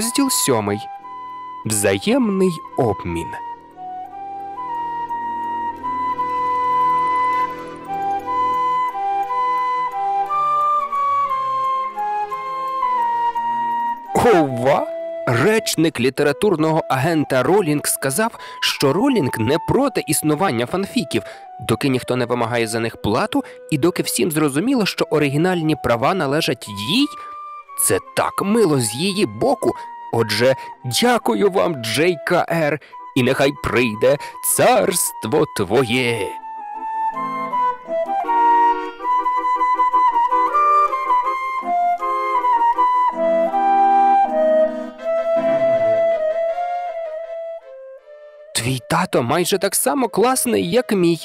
Розділ сьомий. Взаємний обмін. Ова! Речник літературного агента Ролінг сказав, що Ролінг не проти існування фанфіків, доки ніхто не вимагає за них плату, і доки всім зрозуміло, що оригінальні права належать їй. Це так мило з її боку. Отже, дякую вам, Джейка-Р, і нехай прийде царство твоє. Твій тато майже так само класний, як мій,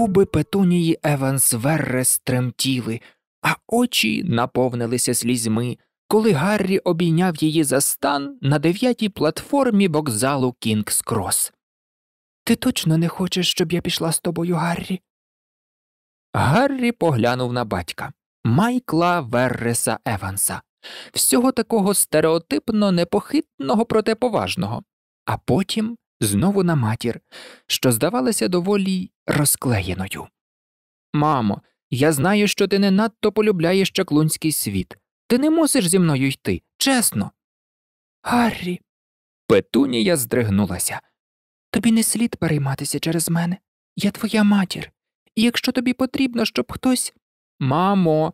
Губи петунії Еванс Веррес тремтіли, а очі наповнилися слізьми, коли Гаррі обійняв її за стан на дев'ятій платформі вокзалу Кінгс Крос. Ти точно не хочеш, щоб я пішла з тобою, Гаррі? Гаррі поглянув на батька Майкла Верреса Еванса, всього такого стереотипно непохитного, проте поважного, а потім знову на матір, що здавалася доволі розклеєною. Мамо, я знаю, що ти не надто полюбляєш чаклунський світ. Ти не мусиш зі мною йти, чесно. Гаррі. Петунія здригнулася. Тобі не слід перейматися через мене. Я твоя матір, і якщо тобі потрібно, щоб хтось. Мамо,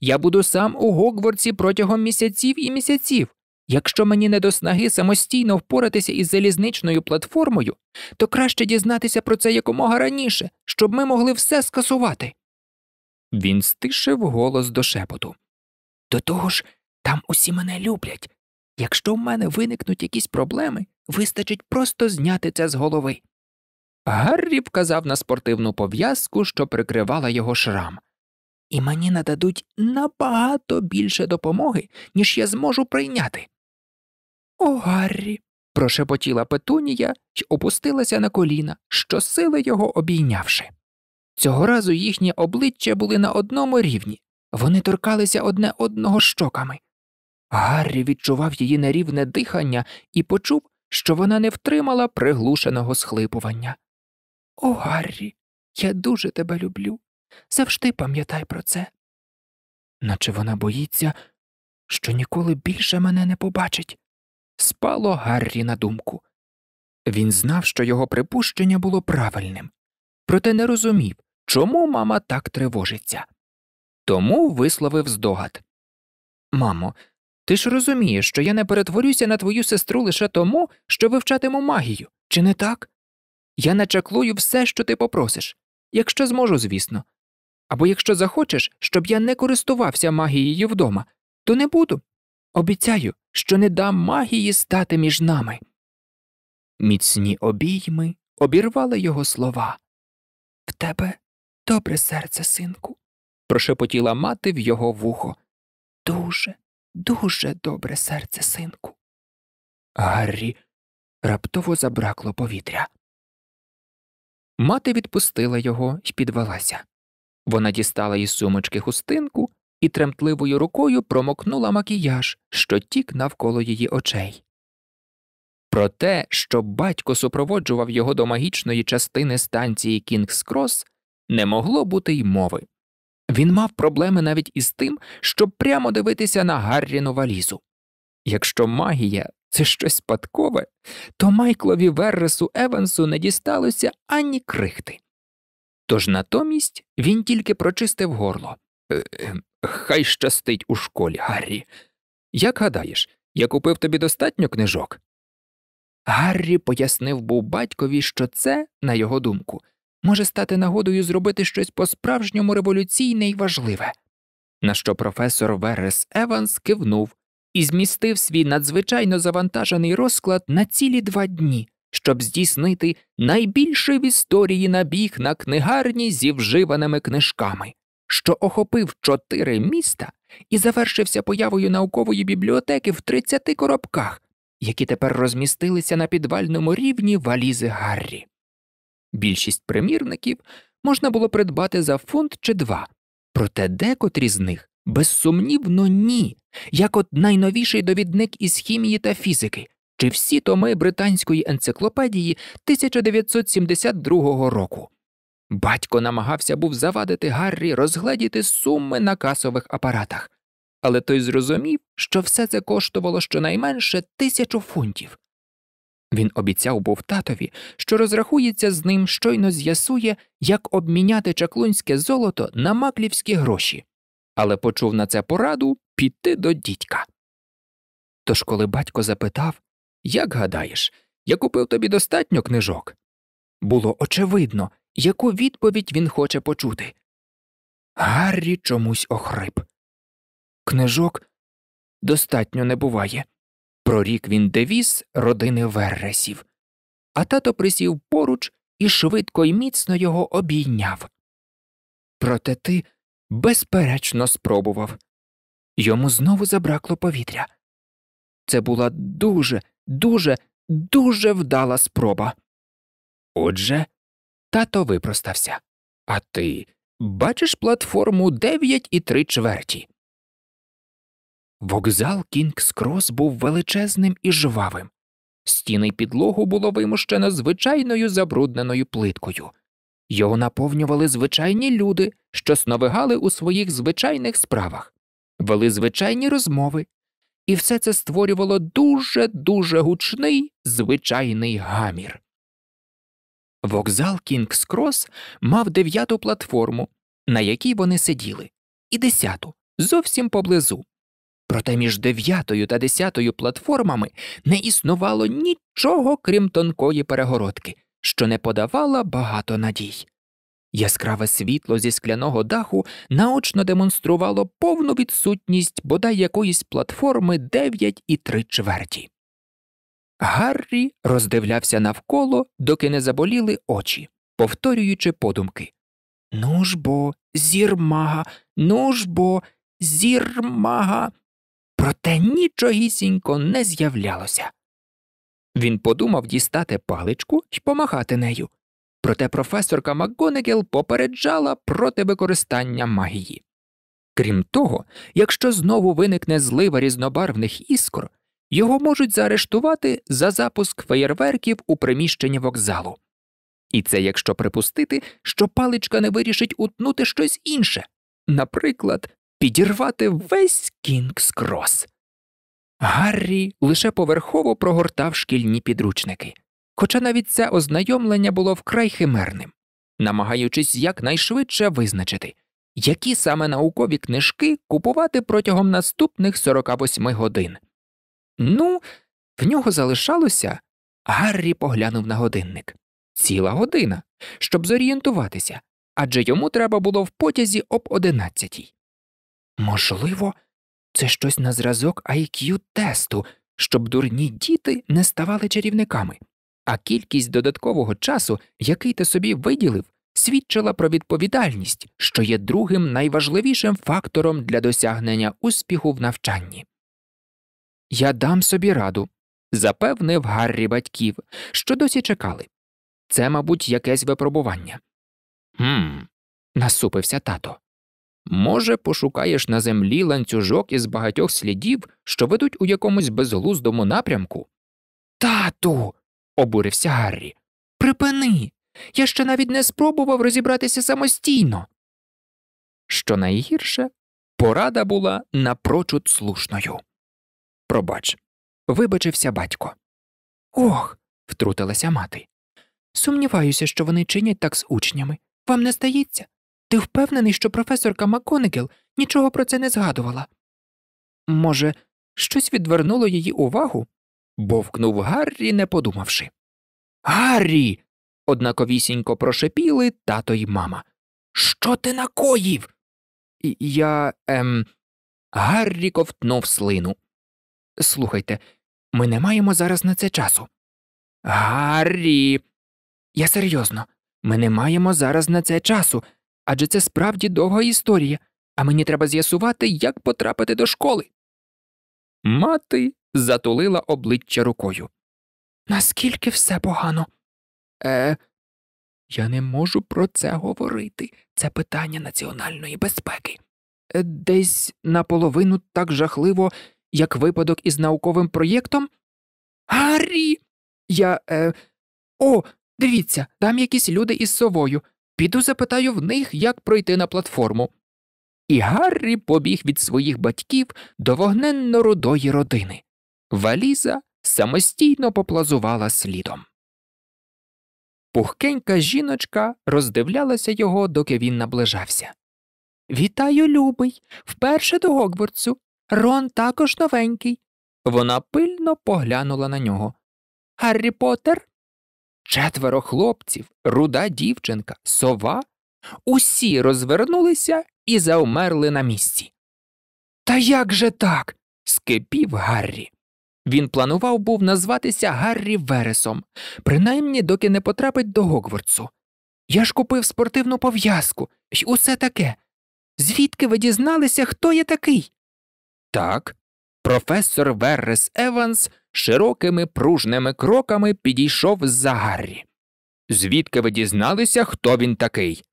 я буду сам у Гогворці протягом місяців і місяців. Якщо мені не до снаги самостійно впоратися із залізничною платформою, то краще дізнатися про це якомога раніше, щоб ми могли все скасувати. Він стишив голос до шепоту. До того ж, там усі мене люблять. Якщо в мене виникнуть якісь проблеми, вистачить просто зняти це з голови. Гаррі вказав на спортивну пов'язку, що прикривала його шрам. І мені нададуть набагато більше допомоги, ніж я зможу прийняти. О, Гаррі. прошепотіла Петунія й опустилася на коліна, щосили його обійнявши. Цього разу їхні обличчя були на одному рівні, вони торкалися одне одного щоками. Гаррі відчував її нерівне дихання і почув, що вона не втримала приглушеного схлипування. О, Гаррі, я дуже тебе люблю. Завжди пам'ятай про це. Наче вона боїться, що ніколи більше мене не побачить спало Гаррі на думку. Він знав, що його припущення було правильним, проте не розумів, чому мама так тривожиться. Тому висловив здогад Мамо, ти ж розумієш, що я не перетворюся на твою сестру лише тому, що вивчатиму магію, чи не так? Я начаклую все, що ти попросиш, якщо зможу, звісно. Або якщо захочеш, щоб я не користувався магією вдома, то не буду. Обіцяю, що не дам магії стати між нами. Міцні обійми обірвали його слова. В тебе добре серце, синку, прошепотіла мати в його вухо. Дуже, дуже добре серце, синку. Гаррі раптово забракло повітря. Мати відпустила його і підвелася. Вона дістала із сумочки хустинку і тремтливою рукою промокнула макіяж, що тік навколо її очей. Про те, що батько супроводжував його до магічної частини станції Кінгс Крос, не могло бути й мови. Він мав проблеми навіть із тим, щоб прямо дивитися на Гарріну валізу. Якщо магія це щось спадкове, то Майклові Верресу Евансу не дісталося ані крихти. Тож натомість він тільки прочистив горло. Е -е, Хай щастить у школі, Гаррі. Як гадаєш, я купив тобі достатньо книжок? Гаррі пояснив був батькові, що це, на його думку, може стати нагодою зробити щось по справжньому революційне і важливе. На що професор Верес Еванс кивнув і змістив свій надзвичайно завантажений розклад на цілі два дні, щоб здійснити найбільший в історії набіг на книгарні зі вживаними книжками що охопив чотири міста і завершився появою наукової бібліотеки в 30 коробках, які тепер розмістилися на підвальному рівні валізи Гаррі. Більшість примірників можна було придбати за фунт чи два, проте декотрі з них безсумнівно ні, як от найновіший довідник із хімії та фізики. Чи всі томи британської енциклопедії 1972 року. Батько намагався був завадити Гаррі розгледіти суми на касових апаратах, але той зрозумів, що все це коштувало щонайменше тисячу фунтів. Він обіцяв був татові, що розрахується з ним, щойно з'ясує, як обміняти чаклунське золото на маклівські гроші, але почув на це пораду піти до дідька. Тож, коли батько запитав Як гадаєш, я купив тобі достатньо книжок? Було очевидно, яку відповідь він хоче почути. Гаррі чомусь охрип. Книжок достатньо не буває. Прорік він девіз родини Верресів, а тато присів поруч і швидко й міцно його обійняв. Проте ти безперечно спробував. Йому знову забракло повітря. Це була дуже, дуже, дуже вдала спроба. Отже, Тато випростався. А ти бачиш платформу 9 і 3 чверті? Вокзал Кінгс Крос був величезним і жвавим. Стіни й підлогу було вимущено звичайною забрудненою плиткою. Його наповнювали звичайні люди, що сновигали у своїх звичайних справах, вели звичайні розмови, і все це створювало дуже дуже гучний звичайний гамір. Вокзал Кінгс Крос мав дев'яту платформу, на якій вони сиділи, і десяту, зовсім поблизу. Проте між дев'ятою та десятою платформами не існувало нічого, крім тонкої перегородки, що не подавала багато надій. Яскраве світло зі скляного даху наочно демонструвало повну відсутність бодай якоїсь платформи 9 і 3 чверті. Гаррі роздивлявся навколо, доки не заболіли очі, повторюючи подумки. Ну ж бо, зірмага, ну ж бо, зірмага. Проте нічогісінько не з'являлося. Він подумав дістати паличку і помахати нею. Проте професорка МакГонегел попереджала проти використання магії. Крім того, якщо знову виникне злива різнобарвних іскор, його можуть заарештувати за запуск феєрверків у приміщенні вокзалу. І це якщо припустити, що паличка не вирішить утнути щось інше, наприклад, підірвати весь Кінгс Крос. Гаррі лише поверхово прогортав шкільні підручники, хоча навіть це ознайомлення було вкрай химерним, намагаючись якнайшвидше визначити, які саме наукові книжки купувати протягом наступних 48 годин. Ну, в нього залишалося. Гаррі поглянув на годинник. Ціла година, щоб зорієнтуватися, адже йому треба було в потязі об одинадцятій. Можливо, це щось на зразок IQ тесту, щоб дурні діти не ставали чарівниками, а кількість додаткового часу, який ти собі виділив, свідчила про відповідальність, що є другим найважливішим фактором для досягнення успіху в навчанні. Я дам собі раду, запевнив Гаррі батьків, що досі чекали. Це, мабуть, якесь випробування. «Хм», – насупився тато. Може, пошукаєш на землі ланцюжок із багатьох слідів, що ведуть у якомусь безглуздому напрямку? Тату. обурився Гаррі. Припини. Я ще навіть не спробував розібратися самостійно. Що найгірше, порада була напрочуд слушною. Пробач, вибачився батько. Ох. втрутилася мати. Сумніваюся, що вони чинять так з учнями. Вам не стається? Ти впевнений, що професорка Маконегел нічого про це не згадувала? Може, щось відвернуло її увагу? бовкнув Гаррі, не подумавши. Гаррі. однаковісінько прошепіли тато й мама. Що ти накоїв? Я. ем. Гаррі ковтнув слину. Слухайте, ми не маємо зараз на це часу. Гаррі. Я серйозно, ми не маємо зараз на це часу, адже це справді довга історія, а мені треба з'ясувати, як потрапити до школи. Мати затулила обличчя рукою. Наскільки все погано? Е, я не можу про це говорити. Це питання національної безпеки. Е, десь наполовину так жахливо як випадок із науковим проєктом? Гаррі. Я. Е... О, дивіться, там якісь люди із совою. Піду запитаю в них, як пройти на платформу. І Гаррі побіг від своїх батьків до вогненно рудої родини. Валіза самостійно поплазувала слідом. Пухкенька жіночка роздивлялася його, доки він наближався. Вітаю, любий, вперше до Гогвардсу. Рон також новенький. Вона пильно поглянула на нього. Гаррі Поттер? Четверо хлопців, руда дівчинка, сова. Усі розвернулися і завмерли на місці. Та як же так? скипів Гаррі. Він планував був назватися Гаррі Вересом, принаймні доки не потрапить до Гогвардсу. Я ж купив спортивну пов'язку і усе таке. Звідки ви дізналися, хто я такий? Так. Професор Веррес Еванс широкими пружними кроками підійшов за Гаррі. Звідки ви дізналися, хто він такий?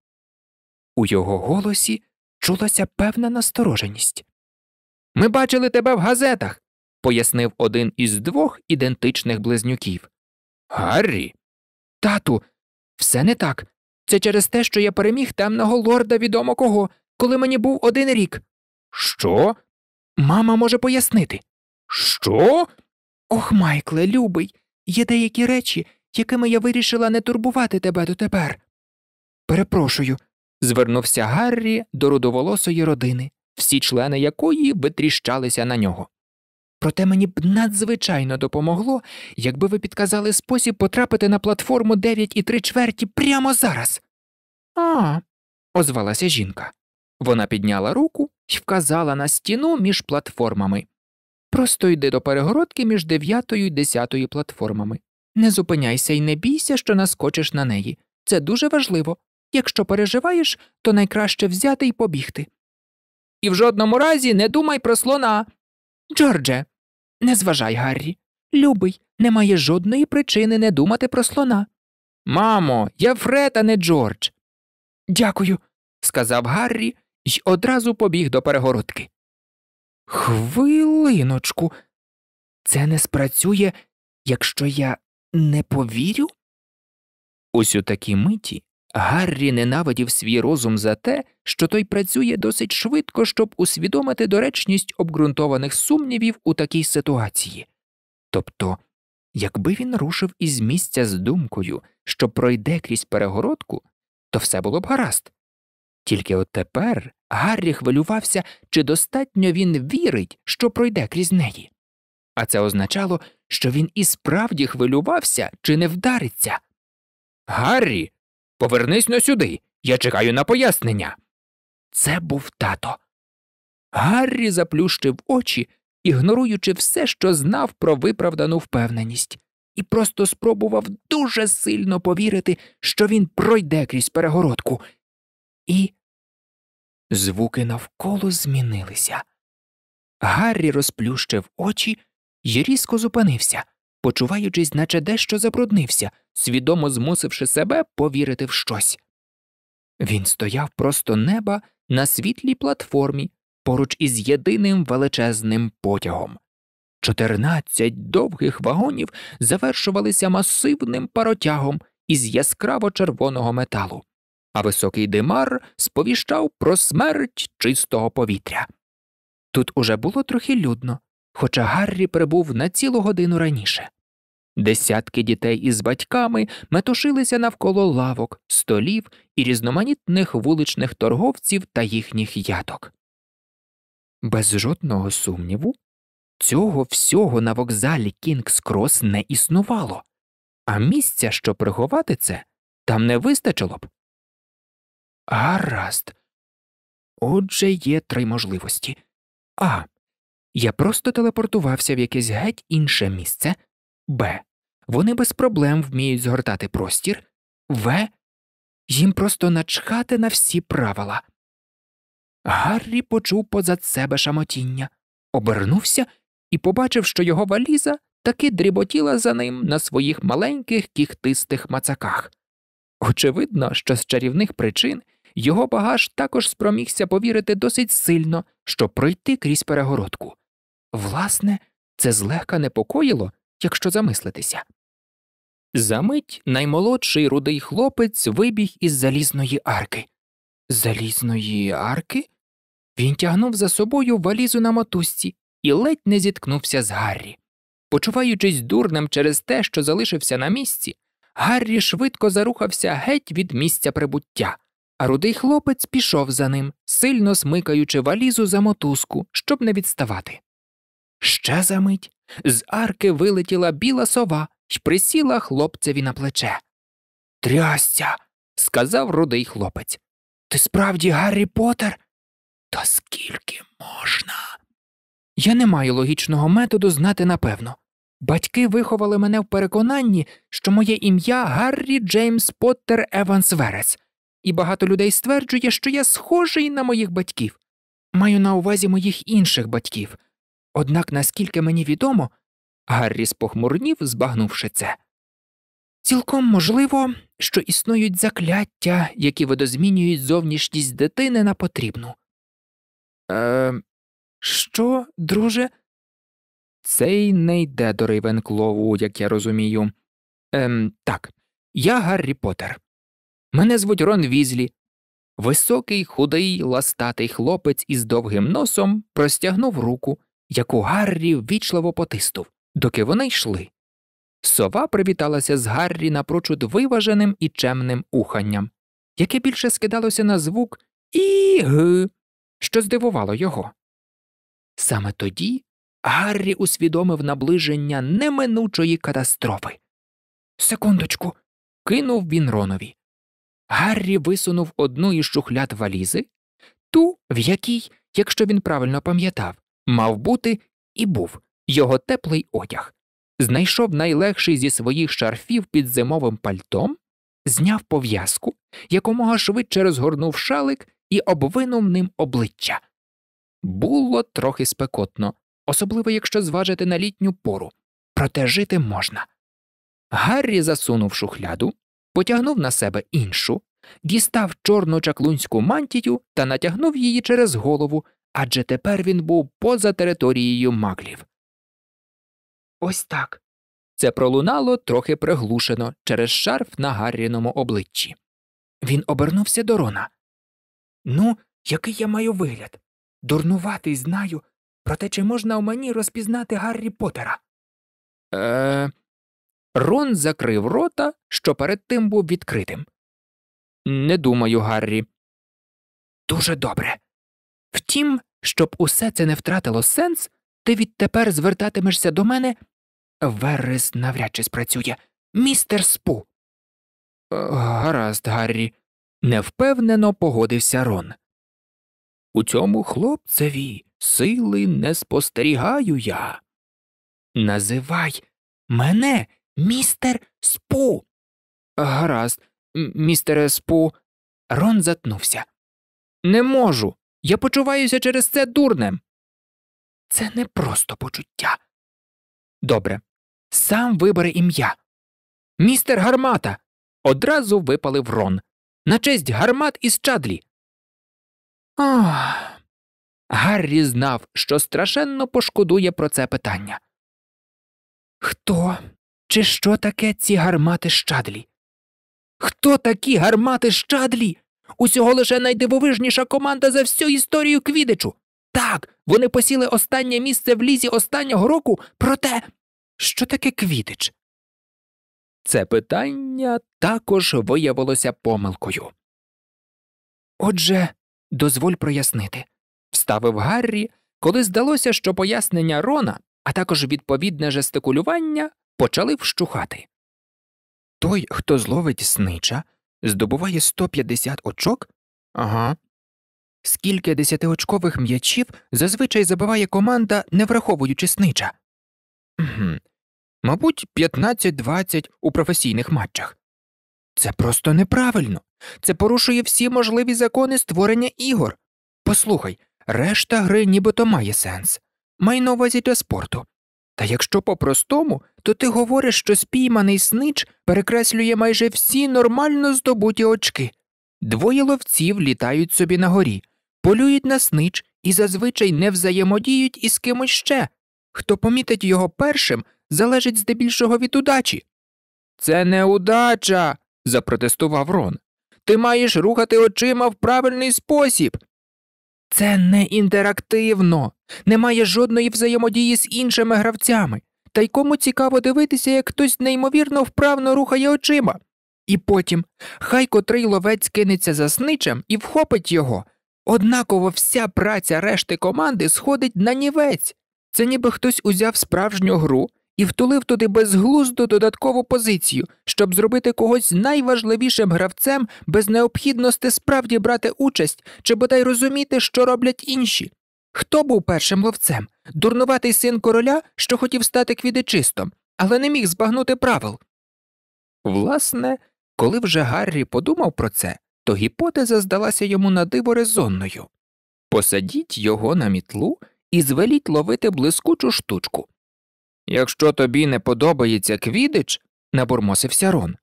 У його голосі чулася певна настороженість. Ми бачили тебе в газетах, пояснив один із двох ідентичних близнюків. Гаррі. Тату, все не так. Це через те, що я переміг темного лорда відомо кого, коли мені був один рік. Що? Мама може пояснити. Що? Ох, Майкле, любий, є деякі речі, якими я вирішила не турбувати тебе дотепер. Перепрошую, звернувся Гаррі до рудоволосої родини, всі члени якої витріщалися на нього. Проте мені б надзвичайно допомогло, якби ви підказали спосіб потрапити на платформу 9 і 3 чверті прямо зараз. А. озвалася жінка. Вона підняла руку і вказала на стіну між платформами. Просто йди до перегородки між дев'ятою і десятою платформами. Не зупиняйся і не бійся, що наскочиш на неї. Це дуже важливо. Якщо переживаєш, то найкраще взяти і побігти. І в жодному разі не думай про слона. Джордже, не зважай, Гаррі. Любий, немає жодної причини не думати про слона. Мамо, я Фред, а не Джордж. Дякую, сказав Гаррі й одразу побіг до перегородки. Хвилиночку, це не спрацює, якщо я не повірю? Ось у такій миті Гаррі ненавидів свій розум за те, що той працює досить швидко, щоб усвідомити доречність обґрунтованих сумнівів у такій ситуації. Тобто, якби він рушив із місця з думкою, що пройде крізь перегородку, то все було б гаразд. Тільки от тепер Гаррі хвилювався, чи достатньо він вірить, що пройде крізь неї. А це означало, що він і справді хвилювався чи не вдариться. Гаррі, повернись но сюди. Я чекаю на пояснення. Це був тато. Гаррі заплющив очі, ігноруючи все, що знав про виправдану впевненість, і просто спробував дуже сильно повірити, що він пройде крізь перегородку і звуки навколо змінилися. Гаррі розплющив очі і різко зупинився, почуваючись, наче дещо забруднився, свідомо змусивши себе повірити в щось. Він стояв просто неба на світлій платформі поруч із єдиним величезним потягом. Чотирнадцять довгих вагонів завершувалися масивним паротягом із яскраво червоного металу а високий димар сповіщав про смерть чистого повітря. Тут уже було трохи людно, хоча Гаррі прибув на цілу годину раніше. Десятки дітей із батьками метушилися навколо лавок, столів і різноманітних вуличних торговців та їхніх яток. Без жодного сумніву, цього всього на вокзалі Кінгс Крос не існувало, а місця, щоб приховати це, там не вистачило б. Гаразд. Отже, є три можливості. А. Я просто телепортувався в якесь геть інше місце. Б. Вони без проблем вміють згортати простір. В. Їм просто начхати на всі правила. Гаррі почув позад себе шамотіння, обернувся і побачив, що його валіза таки дріботіла за ним на своїх маленьких кіхтистих мацаках. Очевидно, що з чарівних причин його багаж також спромігся повірити досить сильно, щоб пройти крізь перегородку. Власне, це злегка непокоїло, якщо замислитися. Замить наймолодший рудий хлопець вибіг із залізної арки. Залізної арки? Він тягнув за собою валізу на мотузці і ледь не зіткнувся з Гаррі. Почуваючись дурним через те, що залишився на місці, Гаррі швидко зарухався геть від місця прибуття. А рудий хлопець пішов за ним, сильно смикаючи валізу за мотузку, щоб не відставати. Ще за мить з арки вилетіла біла сова й присіла хлопцеві на плече. Трясся, сказав рудий хлопець. Ти справді Гаррі Поттер?» Та скільки можна? Я не маю логічного методу знати напевно. Батьки виховали мене в переконанні, що моє ім'я Гаррі Джеймс Поттер Еванс Верес і багато людей стверджує, що я схожий на моїх батьків, маю на увазі моїх інших батьків. Однак, наскільки мені відомо, Гаррі спохмурнів, збагнувши це. Цілком можливо, що існують закляття, які видозмінюють зовнішність дитини на потрібну. Е, Що, друже? Це й не йде до Рейвенклову, як я розумію. Ем, Так, я Гаррі Поттер. Мене звуть Рон Візлі. Високий, худий, ластатий хлопець із довгим носом простягнув руку, яку Гаррі ввічливо потиснув, доки вони йшли. Сова привіталася з Гаррі напрочуд виваженим і чемним уханням, яке більше скидалося на звук і г, що здивувало його. Саме тоді Гаррі усвідомив наближення неминучої катастрофи. Секундочку, кинув він Ронові. Гаррі висунув одну із шухляд валізи, ту, в якій, якщо він правильно пам'ятав, мав бути і був його теплий одяг, знайшов найлегший зі своїх шарфів під зимовим пальтом, зняв пов'язку, якомога швидше розгорнув шалик і обвинув ним обличчя. Було трохи спекотно, особливо якщо зважити на літню пору, проте жити можна. Гаррі засунув шухляду, потягнув на себе іншу, дістав чорну чаклунську мантію та натягнув її через голову, адже тепер він був поза територією маклів. Ось так. Це пролунало трохи приглушено через шарф на Гарріному обличчі. Він обернувся до Рона. Ну, який я маю вигляд? Дурнуватий знаю, проте чи можна у мені розпізнати Гаррі Поттера?» «Е-е...» Рон закрив рота, що перед тим був відкритим. Не думаю, Гаррі. Дуже добре. Втім, щоб усе це не втратило сенс, ти відтепер звертатимешся до мене. Верес навряд чи спрацює. Містер Спу. Е, гаразд, Гаррі, невпевнено погодився Рон. У цьому хлопцеві сили не спостерігаю я. Називай мене Містер Спу. Гаразд, містере Спу. Рон затнувся. Не можу. Я почуваюся через це дурнем. Це не просто почуття. Добре. Сам вибери ім'я. Містер гармата. Одразу випалив Рон. На честь гармат із чадлі. Ох. Гаррі знав, що страшенно пошкодує про це питання. Хто чи що таке ці гармати щадлі? Хто такі гармати щадлі? Усього лише найдивовижніша команда за всю історію Квідичу. Так, вони посіли останнє місце в лізі останнього року, проте що таке Квідич? Це питання також виявилося помилкою. Отже, дозволь прояснити, вставив Гаррі, коли здалося, що пояснення Рона, а також відповідне жестикулювання почали вщухати. Той, хто зловить снича, здобуває 150 очок? Ага. Скільки десятиочкових м'ячів зазвичай забиває команда, не враховуючи снича? Угу. Мабуть, 15-20 у професійних матчах. Це просто неправильно. Це порушує всі можливі закони створення ігор. Послухай, решта гри нібито має сенс. Май на увазі для спорту. Та якщо по-простому, то ти говориш, що спійманий снич перекреслює майже всі нормально здобуті очки. Двоє ловців літають собі на горі, полюють на снич і зазвичай не взаємодіють із кимось ще. Хто помітить його першим, залежить здебільшого від удачі. Це неудача, запротестував Рон. Ти маєш рухати очима в правильний спосіб. Це не інтерактивно. Немає жодної взаємодії з іншими гравцями, та й кому цікаво дивитися, як хтось неймовірно вправно рухає очима. І потім хай котрий ловець кинеться за сничем і вхопить його. Однаково вся праця решти команди сходить на нівець. Це ніби хтось узяв справжню гру і втулив туди безглузду додаткову позицію, щоб зробити когось найважливішим гравцем без необхідності справді брати участь чи бодай розуміти, що роблять інші. Хто був першим ловцем? Дурнуватий син короля, що хотів стати квідечистом, але не міг збагнути правил. Власне, коли вже Гаррі подумав про це, то гіпотеза здалася йому надиво резонною посадіть його на мітлу і звеліть ловити блискучу штучку. Якщо тобі не подобається квідич, набурмосився Рон,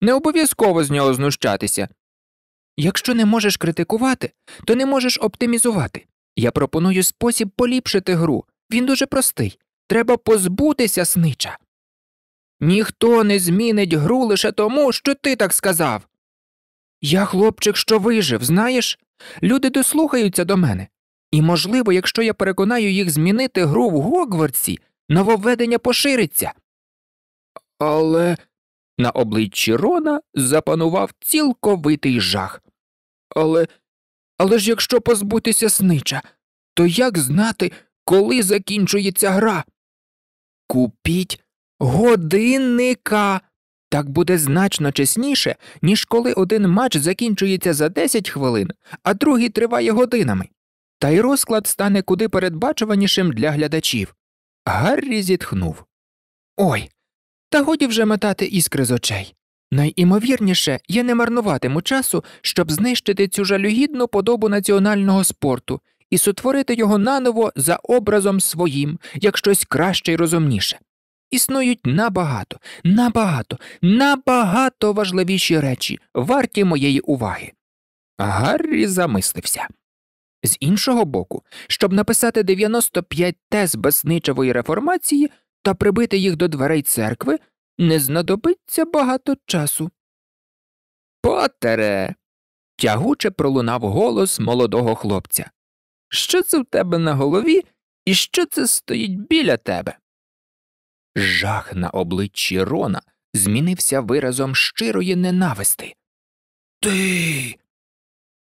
не обов'язково з нього знущатися. Якщо не можеш критикувати, то не можеш оптимізувати. Я пропоную спосіб поліпшити гру. Він дуже простий. Треба позбутися снича. Ніхто не змінить гру лише тому, що ти так сказав. Я, хлопчик, що вижив, знаєш? Люди дослухаються до мене. І, можливо, якщо я переконаю їх змінити гру в Гогвартсі, нововведення пошириться. Але на обличчі Рона запанував цілковитий жах. Але але ж якщо позбутися снича, то як знати, коли закінчується гра? Купіть годинника. Так буде значно чесніше, ніж коли один матч закінчується за 10 хвилин, а другий триває годинами. Та й розклад стане куди передбачуванішим для глядачів. Гаррі зітхнув. Ой, та годі вже метати іскри з очей. Найімовірніше, я не марнуватиму часу, щоб знищити цю жалюгідну подобу національного спорту і сотворити його наново за образом своїм, як щось краще й розумніше. Існують набагато, набагато, набагато важливіші речі, варті моєї уваги. Гаррі замислився. З іншого боку, щоб написати 95 тез басничевої реформації та прибити їх до дверей церкви, не знадобиться багато часу. Потере. тягуче пролунав голос молодого хлопця. Що це в тебе на голові і що це стоїть біля тебе? Жах на обличчі Рона змінився виразом щирої ненависти. Ти.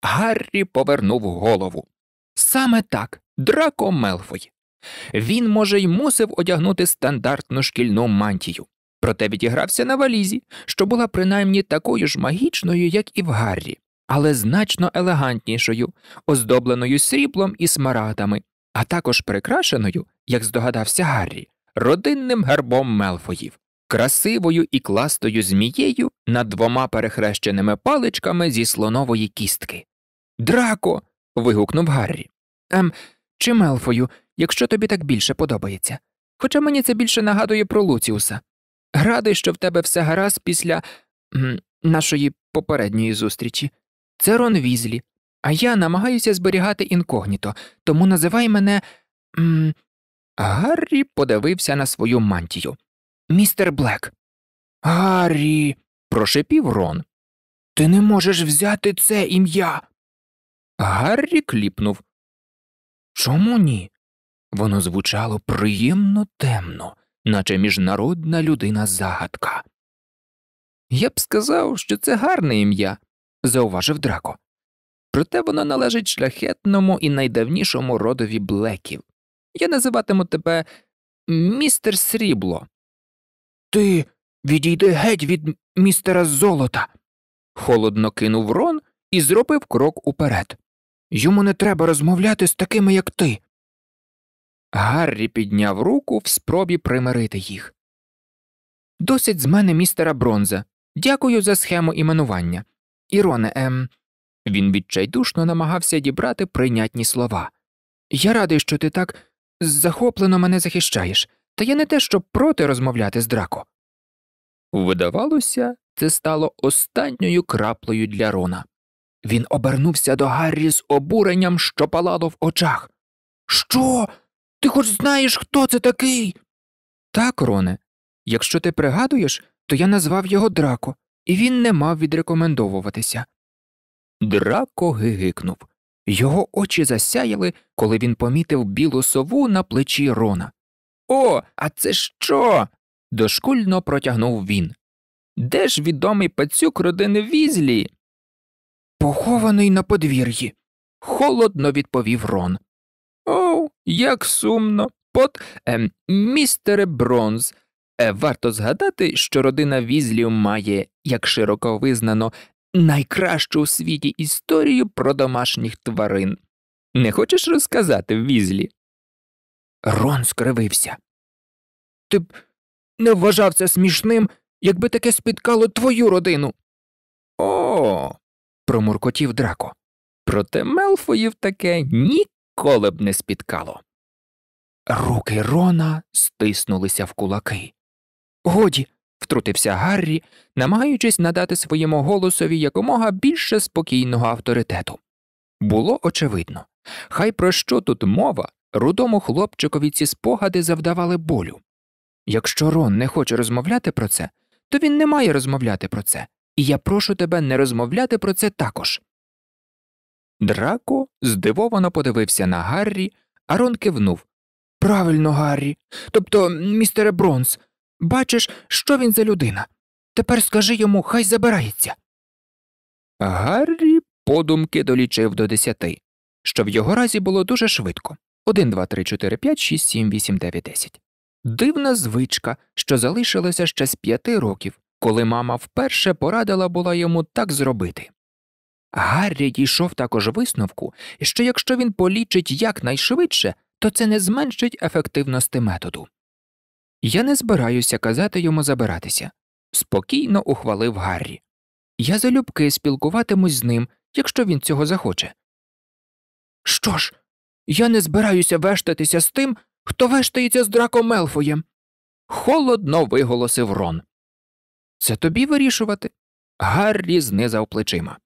Гаррі повернув голову. Саме так, драко Мелфой. Він, може, й мусив одягнути стандартну шкільну мантію, проте відігрався на валізі, що була принаймні такою ж магічною, як і в Гаррі, але значно елегантнішою, оздобленою сріблом і смарагдами, а також прикрашеною, як здогадався Гаррі, родинним гербом Мелфоїв, красивою і кластою змією над двома перехрещеними паличками зі слонової кістки. Драко. вигукнув Гаррі. Ем, чи Мелфою, якщо тобі так більше подобається. Хоча мені це більше нагадує про Луціуса. Радий, що в тебе все гаразд після нашої попередньої зустрічі. Це Рон Візлі, а я намагаюся зберігати інкогніто, тому називай мене. Гаррі подивився на свою мантію. Містер Блек. Гаррі. прошепів Рон. Ти не можеш взяти це ім'я. Гаррі кліпнув. Чому ні? Воно звучало приємно темно, наче міжнародна людина загадка. Я б сказав, що це гарне ім'я, зауважив Драко. Проте воно належить шляхетному і найдавнішому родові блеків. Я називатиму тебе містер срібло. Ти відійди геть від містера золота. холодно кинув рон і зробив крок уперед. Йому не треба розмовляти з такими, як ти. Гаррі підняв руку в спробі примирити їх. Досить з мене містера бронза. Дякую за схему іменування. Іроне, ем. Він відчайдушно намагався дібрати прийнятні слова. Я радий, що ти так захоплено мене захищаєш, та я не те, щоб проти розмовляти з драко. Видавалося, це стало останньою краплею для Рона. Він обернувся до Гаррі з обуренням, що палало в очах. Що? Ти хоч знаєш, хто це такий? Так, Роне, якщо ти пригадуєш, то я назвав його Драко, і він не мав відрекомендовуватися. Драко гигикнув. Його очі засяяли, коли він помітив білу сову на плечі Рона. О, а це що? дошкульно протягнув він. Де ж відомий пацюк родини Візлі? Похований на подвір'ї, холодно відповів Рон. О, як сумно. Пот е, ем, містере Бронз. Е, варто згадати, що родина візлів має, як широко визнано, найкращу у світі історію про домашніх тварин. Не хочеш розказати візлі? Рон скривився. Ти б не вважався смішним, якби таке спіткало твою родину. О. промуркотів драко. Проте Мелфоїв таке ні ніколи б не спіткало. Руки Рона стиснулися в кулаки. Годі. втрутився Гаррі, намагаючись надати своєму голосові якомога більше спокійного авторитету. Було очевидно, хай про що тут мова, рудому хлопчикові ці спогади завдавали болю. Якщо Рон не хоче розмовляти про це, то він не має розмовляти про це, і я прошу тебе не розмовляти про це також. Драко здивовано подивився на Гаррі, а Рон кивнув. Правильно, Гаррі. Тобто, містере Бронс, бачиш, що він за людина. Тепер скажи йому, хай забирається. Гаррі подумки долічив до десяти, що в його разі було дуже швидко один, два, три, чотири, п'ять, шість, сім, вісім, дев'ять, десять. Дивна звичка, що залишилася ще з п'яти років, коли мама вперше порадила була йому так зробити. Гаррі дійшов також висновку, що якщо він полічить якнайшвидше, то це не зменшить ефективності методу. Я не збираюся казати йому забиратися, спокійно ухвалив Гаррі. Я залюбки спілкуватимусь з ним, якщо він цього захоче. Що ж, я не збираюся вештатися з тим, хто вештається з драком Мелфоєм. Холодно виголосив Рон. Це тобі вирішувати. Гаррі знизав плечима.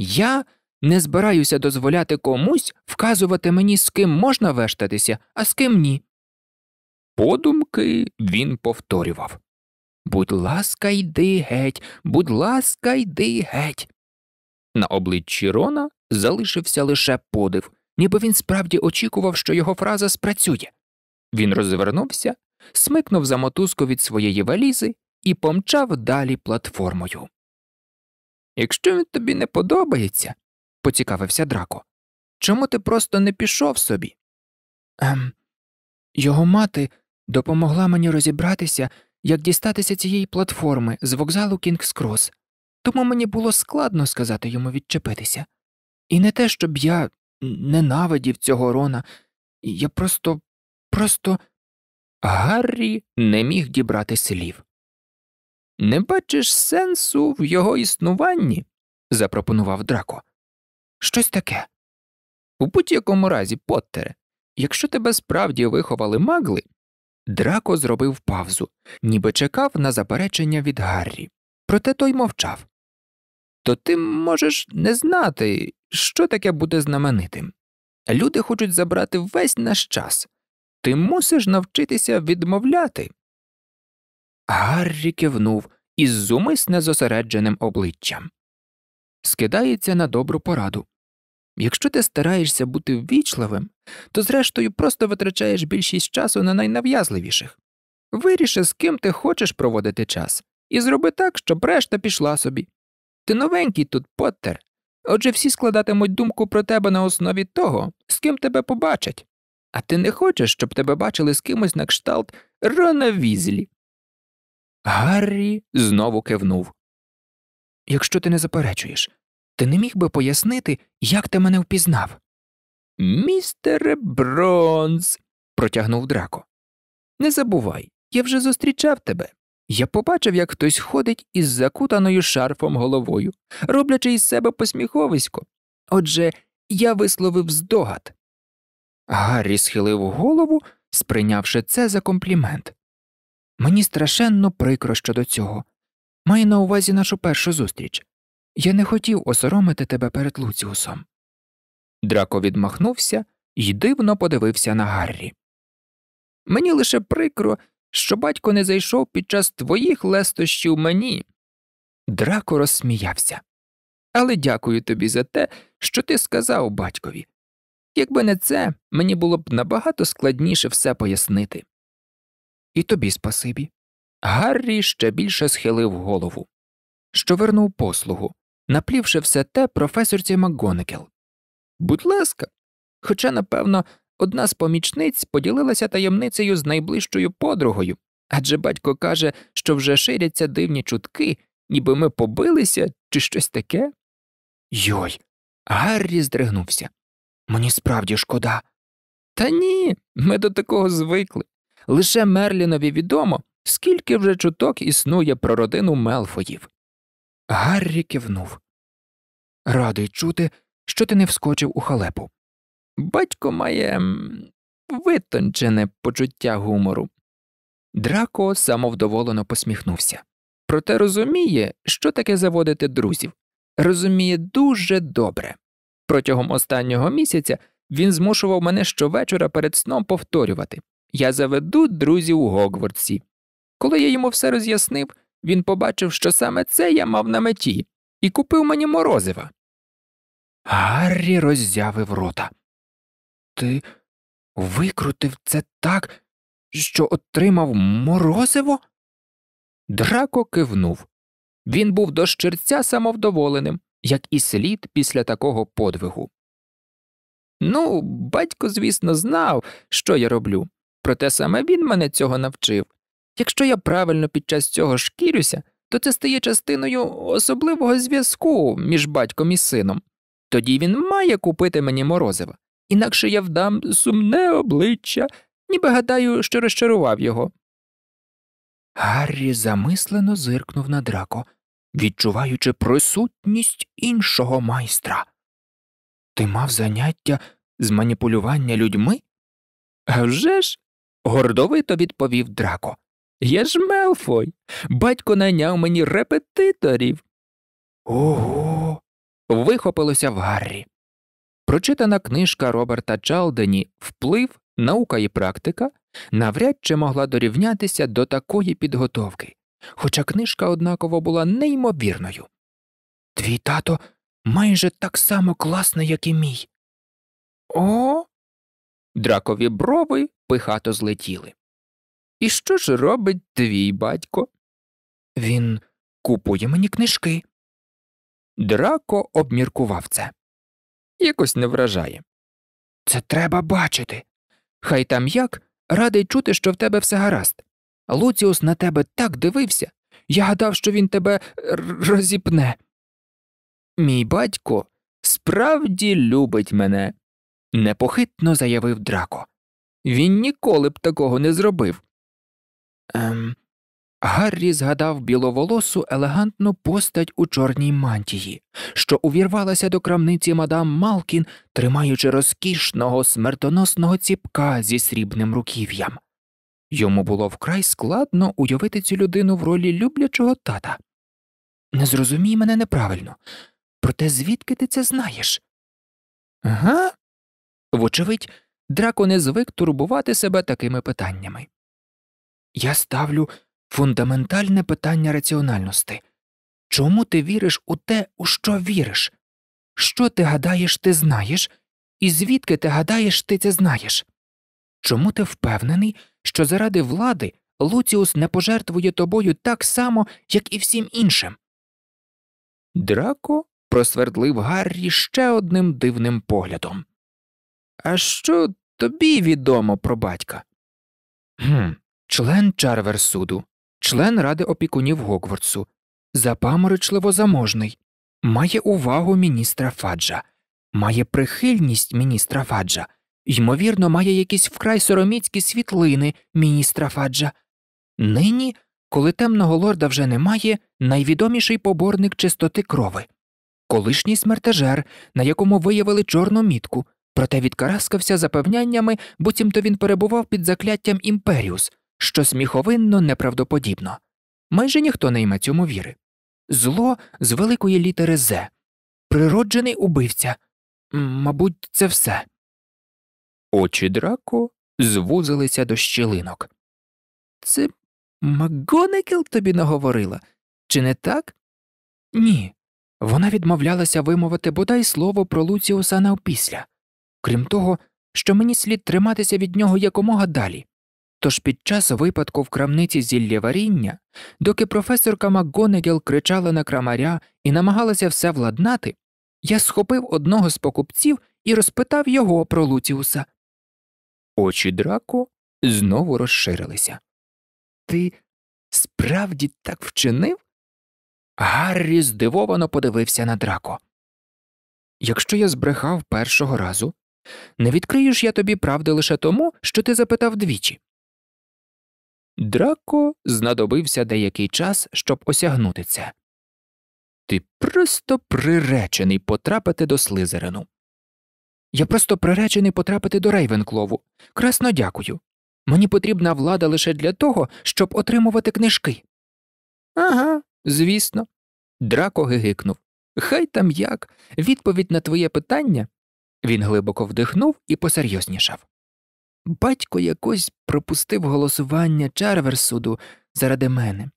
Я не збираюся дозволяти комусь вказувати мені, з ким можна вештатися, а з ким ні. Подумки він повторював Будь ласка, йди геть, будь ласка, йди геть. На обличчі Рона залишився лише подив, ніби він справді очікував, що його фраза спрацює. Він розвернувся, смикнув за мотузку від своєї валізи і помчав далі платформою. Якщо він тобі не подобається, поцікавився Драко, чому ти просто не пішов собі? Ем, Його мати допомогла мені розібратися, як дістатися цієї платформи з вокзалу Кінгс Крос, тому мені було складно сказати йому відчепитися. І не те, щоб я ненавидів цього рона, я просто, просто. Гаррі не міг дібрати слів. Не бачиш сенсу в його існуванні? запропонував Драко. Щось таке. У будь-якому разі, Поттере, якщо тебе справді виховали магли, Драко зробив павзу, ніби чекав на заперечення від Гаррі, проте той мовчав. То ти можеш не знати, що таке буде знаменитим. Люди хочуть забрати весь наш час. Ти мусиш навчитися відмовляти. Гаррі кивнув із зумисне зосередженим обличчям. Скидається на добру пораду. Якщо ти стараєшся бути ввічливим, то зрештою просто витрачаєш більшість часу на найнав'язливіших. Виріши, з ким ти хочеш проводити час, і зроби так, щоб решта пішла собі. Ти новенький тут Поттер, отже всі складатимуть думку про тебе на основі того, з ким тебе побачать, а ти не хочеш, щоб тебе бачили з кимось на кшталт Рона Візлі. Гаррі знову кивнув. Якщо ти не заперечуєш, ти не міг би пояснити, як ти мене впізнав? Містере Бронз. протягнув драко. Не забувай, я вже зустрічав тебе. Я побачив, як хтось ходить із закутаною шарфом головою, роблячи із себе посміховисько. Отже, я висловив здогад. Гаррі схилив голову, сприйнявши це за комплімент. Мені страшенно прикро щодо цього. Маю на увазі нашу першу зустріч. Я не хотів осоромити тебе перед Луціусом. Драко відмахнувся і дивно подивився на Гаррі. Мені лише прикро, що батько не зайшов під час твоїх лестощів мені. Драко розсміявся. Але дякую тобі за те, що ти сказав батькові. Якби не це, мені було б набагато складніше все пояснити. І тобі спасибі. Гаррі ще більше схилив голову, що вернув послугу, наплівши все те професорці МакГонекел. Будь ласка, хоча, напевно, одна з помічниць поділилася таємницею з найближчою подругою, адже батько каже, що вже ширяться дивні чутки, ніби ми побилися чи щось таке. Йой, Гаррі здригнувся. Мені справді шкода. Та ні, ми до такого звикли. Лише Мерлінові відомо, скільки вже чуток існує про родину Мелфоїв. Гаррі кивнув. Радий чути, що ти не вскочив у халепу. Батько має витончене почуття гумору. Драко самовдоволено посміхнувся. Проте розуміє, що таке заводити друзів. Розуміє дуже добре. Протягом останнього місяця він змушував мене щовечора перед сном повторювати я заведу друзів у Гогвардсі. Коли я йому все роз'яснив, він побачив, що саме це я мав на меті, і купив мені морозива. Гаррі роззявив рота. Ти викрутив це так, що отримав морозиво? Драко кивнув. Він був до щерця самовдоволеним, як і слід після такого подвигу. Ну, батько, звісно, знав, що я роблю проте саме він мене цього навчив. Якщо я правильно під час цього шкірюся, то це стає частиною особливого зв'язку між батьком і сином. Тоді він має купити мені морозива, інакше я вдам сумне обличчя, ніби гадаю, що розчарував його. Гаррі замислено зиркнув на драко, відчуваючи присутність іншого майстра. Ти мав заняття з маніпулювання людьми? А вже ж, гордовито відповів Драко. Я ж Мелфой. Батько найняв мені репетиторів. Ого. вихопилося в Гаррі. Прочитана книжка Роберта Чалдені Вплив, наука і практика навряд чи могла дорівнятися до такої підготовки, хоча книжка однаково була неймовірною. Твій тато майже так само класний, як і мій. О. Дракові брови пихато злетіли. І що ж робить твій батько? Він купує мені книжки. Драко обміркував це. Якось не вражає. Це треба бачити. Хай там як радий чути, що в тебе все гаразд. Луціус на тебе так дивився. Я гадав, що він тебе розіпне. Мій батько справді любить мене, непохитно заявив Драко. Він ніколи б такого не зробив. Ем... Гаррі згадав біловолосу елегантну постать у чорній мантії, що увірвалася до крамниці мадам Малкін, тримаючи розкішного смертоносного ціпка зі срібним руків'ям. Йому було вкрай складно уявити цю людину в ролі люблячого тата. Не зрозумій мене неправильно, проте звідки ти це знаєш? Ага. Вочевидь, драко не звик турбувати себе такими питаннями. Я ставлю фундаментальне питання раціональності чому ти віриш у те, у що віриш? Що ти гадаєш, ти знаєш, і звідки ти гадаєш, ти це знаєш? Чому ти впевнений, що заради влади Луціус не пожертвує тобою так само, як і всім іншим? Драко просвердлив Гаррі ще одним дивним поглядом. А що тобі відомо про батька? Хм, Член Чарверсуду, член ради опікунів Гогвардсу, запаморочливо заможний, має увагу міністра Фаджа, має прихильність міністра Фаджа, ймовірно, має якісь вкрай сороміцькі світлини міністра Фаджа. Нині, коли темного лорда вже немає, найвідоміший поборник чистоти крови, колишній смертежер, на якому виявили чорну мітку проте відкараскався запевняннями, буцімто він перебував під закляттям імперіус, що сміховинно неправдоподібно. Майже ніхто не йме цьому віри. Зло з великої літери З, природжений убивця. Мабуть, це все. Очі драко звузилися до щілинок. Це Макгонекел тобі наговорила, чи не так? Ні. Вона відмовлялася вимовити бодай слово про Луціуса навпісля. Крім того, що мені слід триматися від нього якомога далі. Тож під час випадку в крамниці зіллєваріння, доки професорка МакГонегел кричала на крамаря і намагалася все владнати, я схопив одного з покупців і розпитав його про Луціуса. Очі драко знову розширилися. Ти справді так вчинив? Гаррі здивовано подивився на драко. Якщо я збрехав першого разу, не відкрию ж я тобі правди лише тому, що ти запитав двічі. Драко знадобився деякий час, щоб осягнути це. Ти просто приречений потрапити до слизерину. Я просто приречений потрапити до Рейвенклову. Красно дякую. Мені потрібна влада лише для того, щоб отримувати книжки. Ага, звісно. Драко гигикнув. Хай там як. Відповідь на твоє питання він глибоко вдихнув і посерйознішав. Батько якось пропустив голосування Чарверсуду заради мене.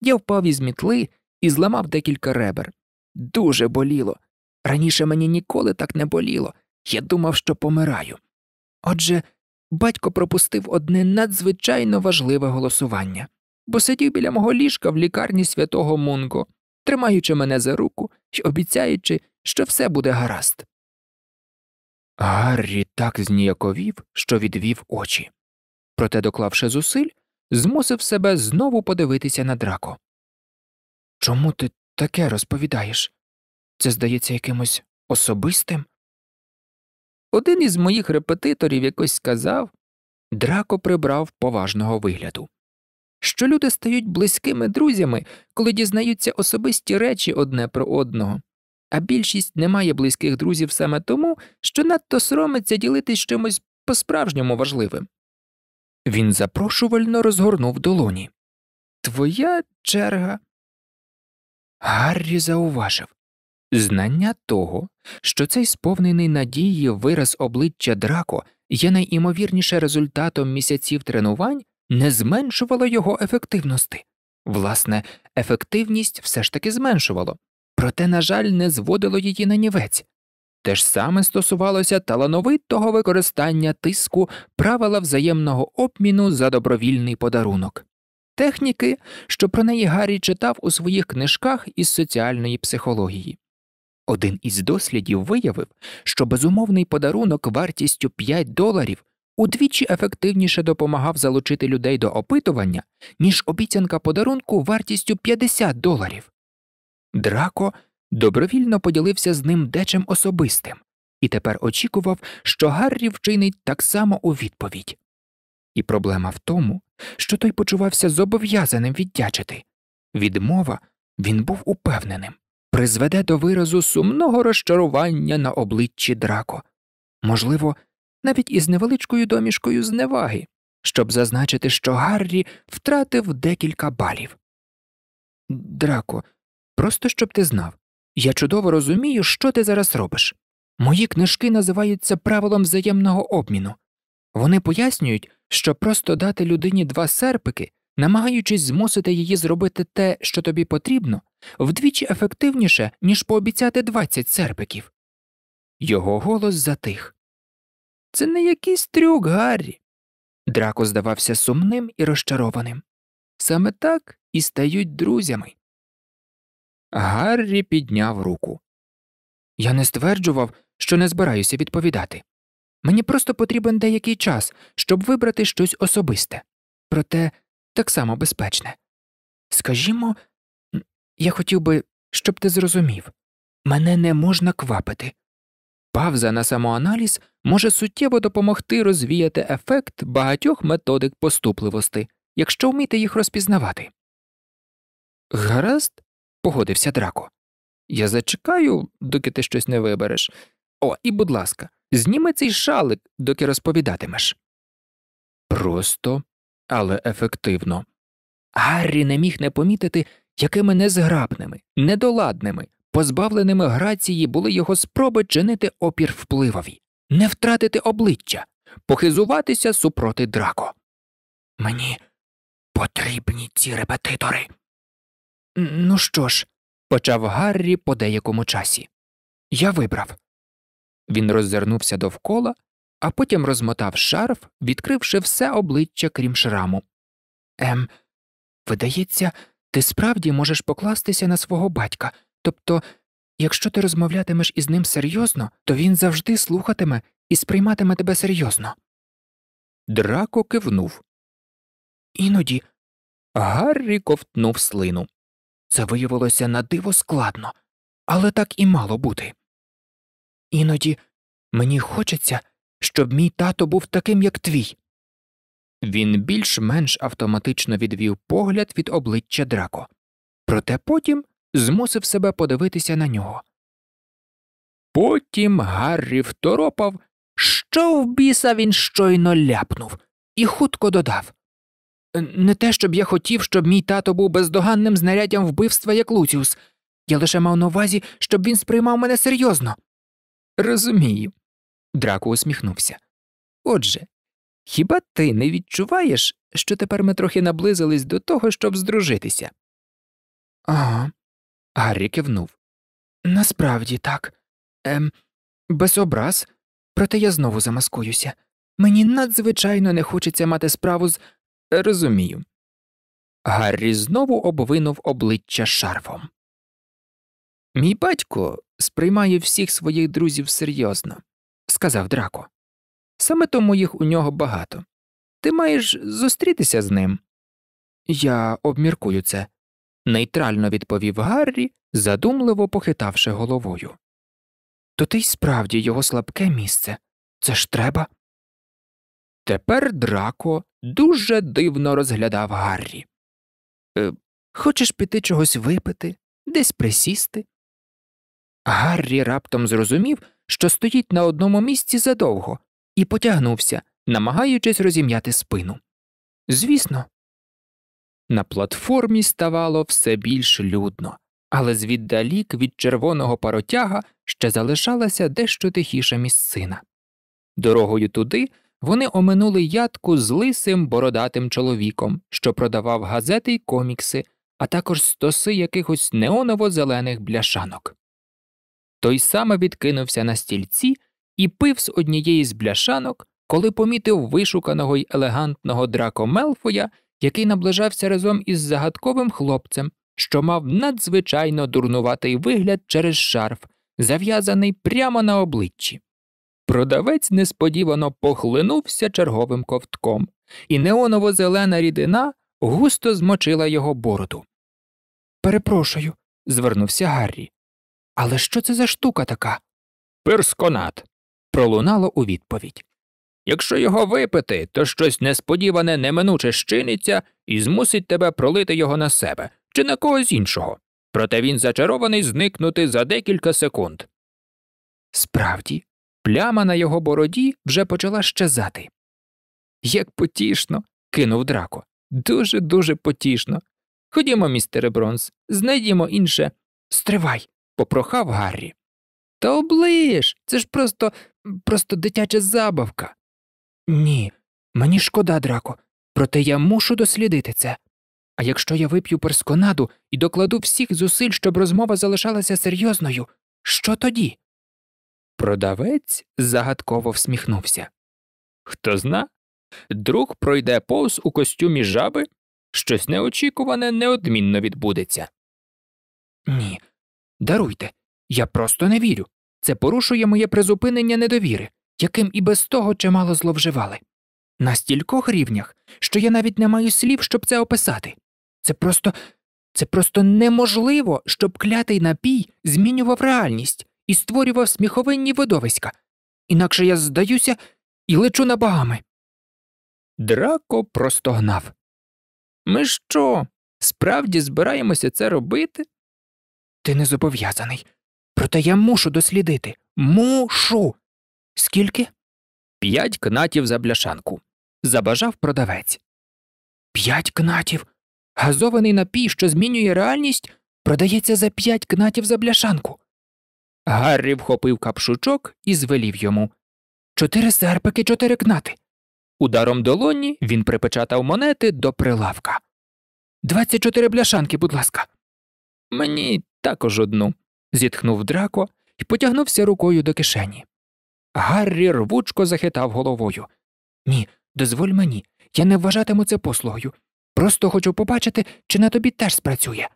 Я впав із мітли і зламав декілька ребер. Дуже боліло. Раніше мені ніколи так не боліло. Я думав, що помираю. Отже, батько пропустив одне надзвичайно важливе голосування, бо сидів біля мого ліжка в лікарні святого Мунго, тримаючи мене за руку й обіцяючи, що все буде гаразд. Гаррі так зніяковів, що відвів очі. Проте, доклавши зусиль, змусив себе знову подивитися на драко. Чому ти таке розповідаєш? Це здається якимось особистим? Один із моїх репетиторів якось сказав драко прибрав поважного вигляду, що люди стають близькими друзями, коли дізнаються особисті речі одне про одного а більшість не має близьких друзів саме тому, що надто соромиться ділитись чимось по справжньому важливим. Він запрошувально розгорнув долоні. Твоя черга. Гаррі зауважив знання того, що цей сповнений надії вираз обличчя Драко є найімовірніше результатом місяців тренувань, не зменшувало його ефективності. Власне, ефективність все ж таки зменшувало проте, на жаль, не зводило її на нівець. Те ж саме стосувалося талановитого використання тиску правила взаємного обміну за добровільний подарунок, техніки, що про неї Гаррі читав у своїх книжках із соціальної психології. Один із дослідів виявив, що безумовний подарунок вартістю 5 доларів удвічі ефективніше допомагав залучити людей до опитування, ніж обіцянка подарунку вартістю 50 доларів. Драко добровільно поділився з ним дечим особистим і тепер очікував, що Гаррі вчинить так само у відповідь. І проблема в тому, що той почувався зобов'язаним віддячити. Відмова він був упевненим, призведе до виразу сумного розчарування на обличчі Драко, можливо, навіть із невеличкою домішкою зневаги, щоб зазначити, що Гаррі втратив декілька балів. Драко, Просто щоб ти знав, я чудово розумію, що ти зараз робиш. Мої книжки називаються правилом взаємного обміну. Вони пояснюють, що просто дати людині два серпики, намагаючись змусити її зробити те, що тобі потрібно, вдвічі ефективніше, ніж пообіцяти 20 серпиків. Його голос затих. Це не якийсь трюк, Гаррі. Драко здавався сумним і розчарованим. Саме так і стають друзями. Гаррі підняв руку. Я не стверджував, що не збираюся відповідати. Мені просто потрібен деякий час, щоб вибрати щось особисте, проте так само безпечне. Скажімо, я хотів би, щоб ти зрозумів мене не можна квапити. Павза на самоаналіз може суттєво допомогти розвіяти ефект багатьох методик поступливости, якщо вміти їх розпізнавати. Гаразд, погодився Драко. Я зачекаю, доки ти щось не вибереш. О, і будь ласка, зніми цей шалик, доки розповідатимеш. Просто, але ефективно. Гаррі не міг не помітити, якими незграбними, недоладними, позбавленими грації були його спроби чинити опір впливові, не втратити обличчя, похизуватися супроти драко. Мені потрібні ці репетитори. Ну що ж, почав Гаррі по деякому часі. Я вибрав. Він роззирнувся довкола, а потім розмотав шарф, відкривши все обличчя крім шраму. Ем, видається, ти справді можеш покластися на свого батька. Тобто, якщо ти розмовлятимеш із ним серйозно, то він завжди слухатиме і сприйматиме тебе серйозно. Драко кивнув. Іноді Гаррі ковтнув слину. Це виявилося на диво складно, але так і мало бути. Іноді мені хочеться, щоб мій тато був таким, як твій. Він більш-менш автоматично відвів погляд від обличчя Драко, проте потім змусив себе подивитися на нього. Потім Гаррі второпав, що в біса він щойно ляпнув, і хутко додав не те, щоб я хотів, щоб мій тато був бездоганним знаряддям вбивства як Луціус. Я лише мав на увазі, щоб він сприймав мене серйозно. Розумію. Драко усміхнувся. Отже, хіба ти не відчуваєш, що тепер ми трохи наблизились до того, щоб здружитися? Ага. Гаррі кивнув. Насправді так. Ем, без образ, проте я знову замаскуюся. Мені надзвичайно не хочеться мати справу з Розумію. Гаррі знову обвинув обличчя шарфом. Мій батько сприймає всіх своїх друзів серйозно, сказав Драко. Саме тому їх у нього багато. Ти маєш зустрітися з ним. Я обміркую це, нейтрально відповів Гаррі, задумливо похитавши головою. То ти й справді його слабке місце. Це ж треба. Тепер Драко дуже дивно розглядав Гаррі. «Е, Хочеш піти чогось випити, десь присісти? Гаррі раптом зрозумів, що стоїть на одному місці задовго, і потягнувся, намагаючись розім'яти спину. Звісно, на платформі ставало все більш людно, але звіддалік від червоного паротяга ще залишалася дещо тихіша місцина. Дорогою туди вони оминули ядку з лисим бородатим чоловіком, що продавав газети й комікси, а також стоси якихось неоново зелених бляшанок. Той саме відкинувся на стільці і пив з однієї з бляшанок, коли помітив вишуканого й елегантного драко Мелфоя, який наближався разом із загадковим хлопцем, що мав надзвичайно дурнуватий вигляд через шарф, зав'язаний прямо на обличчі. Продавець несподівано похлинувся черговим ковтком, і неоново зелена рідина густо змочила його бороду. Перепрошую, звернувся Гаррі. Але що це за штука така? Персконат. пролунало у відповідь. Якщо його випити, то щось несподіване неминуче щиниться і змусить тебе пролити його на себе чи на когось іншого. Проте він зачарований зникнути за декілька секунд. Справді, Пляма на його бороді вже почала щезати. Як потішно, кинув драко. Дуже дуже потішно. Ходімо, містере Бронз, знайдімо інше. Стривай, попрохав Гаррі. Та облиш. це ж просто, просто дитяча забавка. Ні, мені шкода, драко, проте я мушу дослідити це. А якщо я вип'ю персконаду і докладу всіх зусиль, щоб розмова залишалася серйозною, що тоді? Продавець загадково всміхнувся. Хто зна, друг пройде повз у костюмі жаби, щось неочікуване неодмінно відбудеться. Ні, даруйте, я просто не вірю. Це порушує моє призупинення недовіри, яким і без того чимало зловживали. На стількох рівнях, що я навіть не маю слів, щоб це описати. Це просто. Це просто неможливо, щоб клятий напій змінював реальність, і створював сміховинні видовиська. Інакше я здаюся і лечу на багами. Драко простогнав. Ми що? Справді збираємося це робити? Ти не зобов'язаний. Проте я мушу дослідити. Мушу. Скільки? П'ять кнатів за бляшанку. Забажав продавець. П'ять кнатів. Газований напій, що змінює реальність, продається за п'ять кнатів за бляшанку. Гаррі вхопив капшучок і звелів йому Чотири серпики, чотири кнати. Ударом долоні він припечатав монети до прилавка. Двадцять чотири бляшанки, будь ласка. Мені також одну. зітхнув драко і потягнувся рукою до кишені. Гаррі рвучко захитав головою. Ні, дозволь мені, я не вважатиму це послугою. Просто хочу побачити, чи на тобі теж спрацює.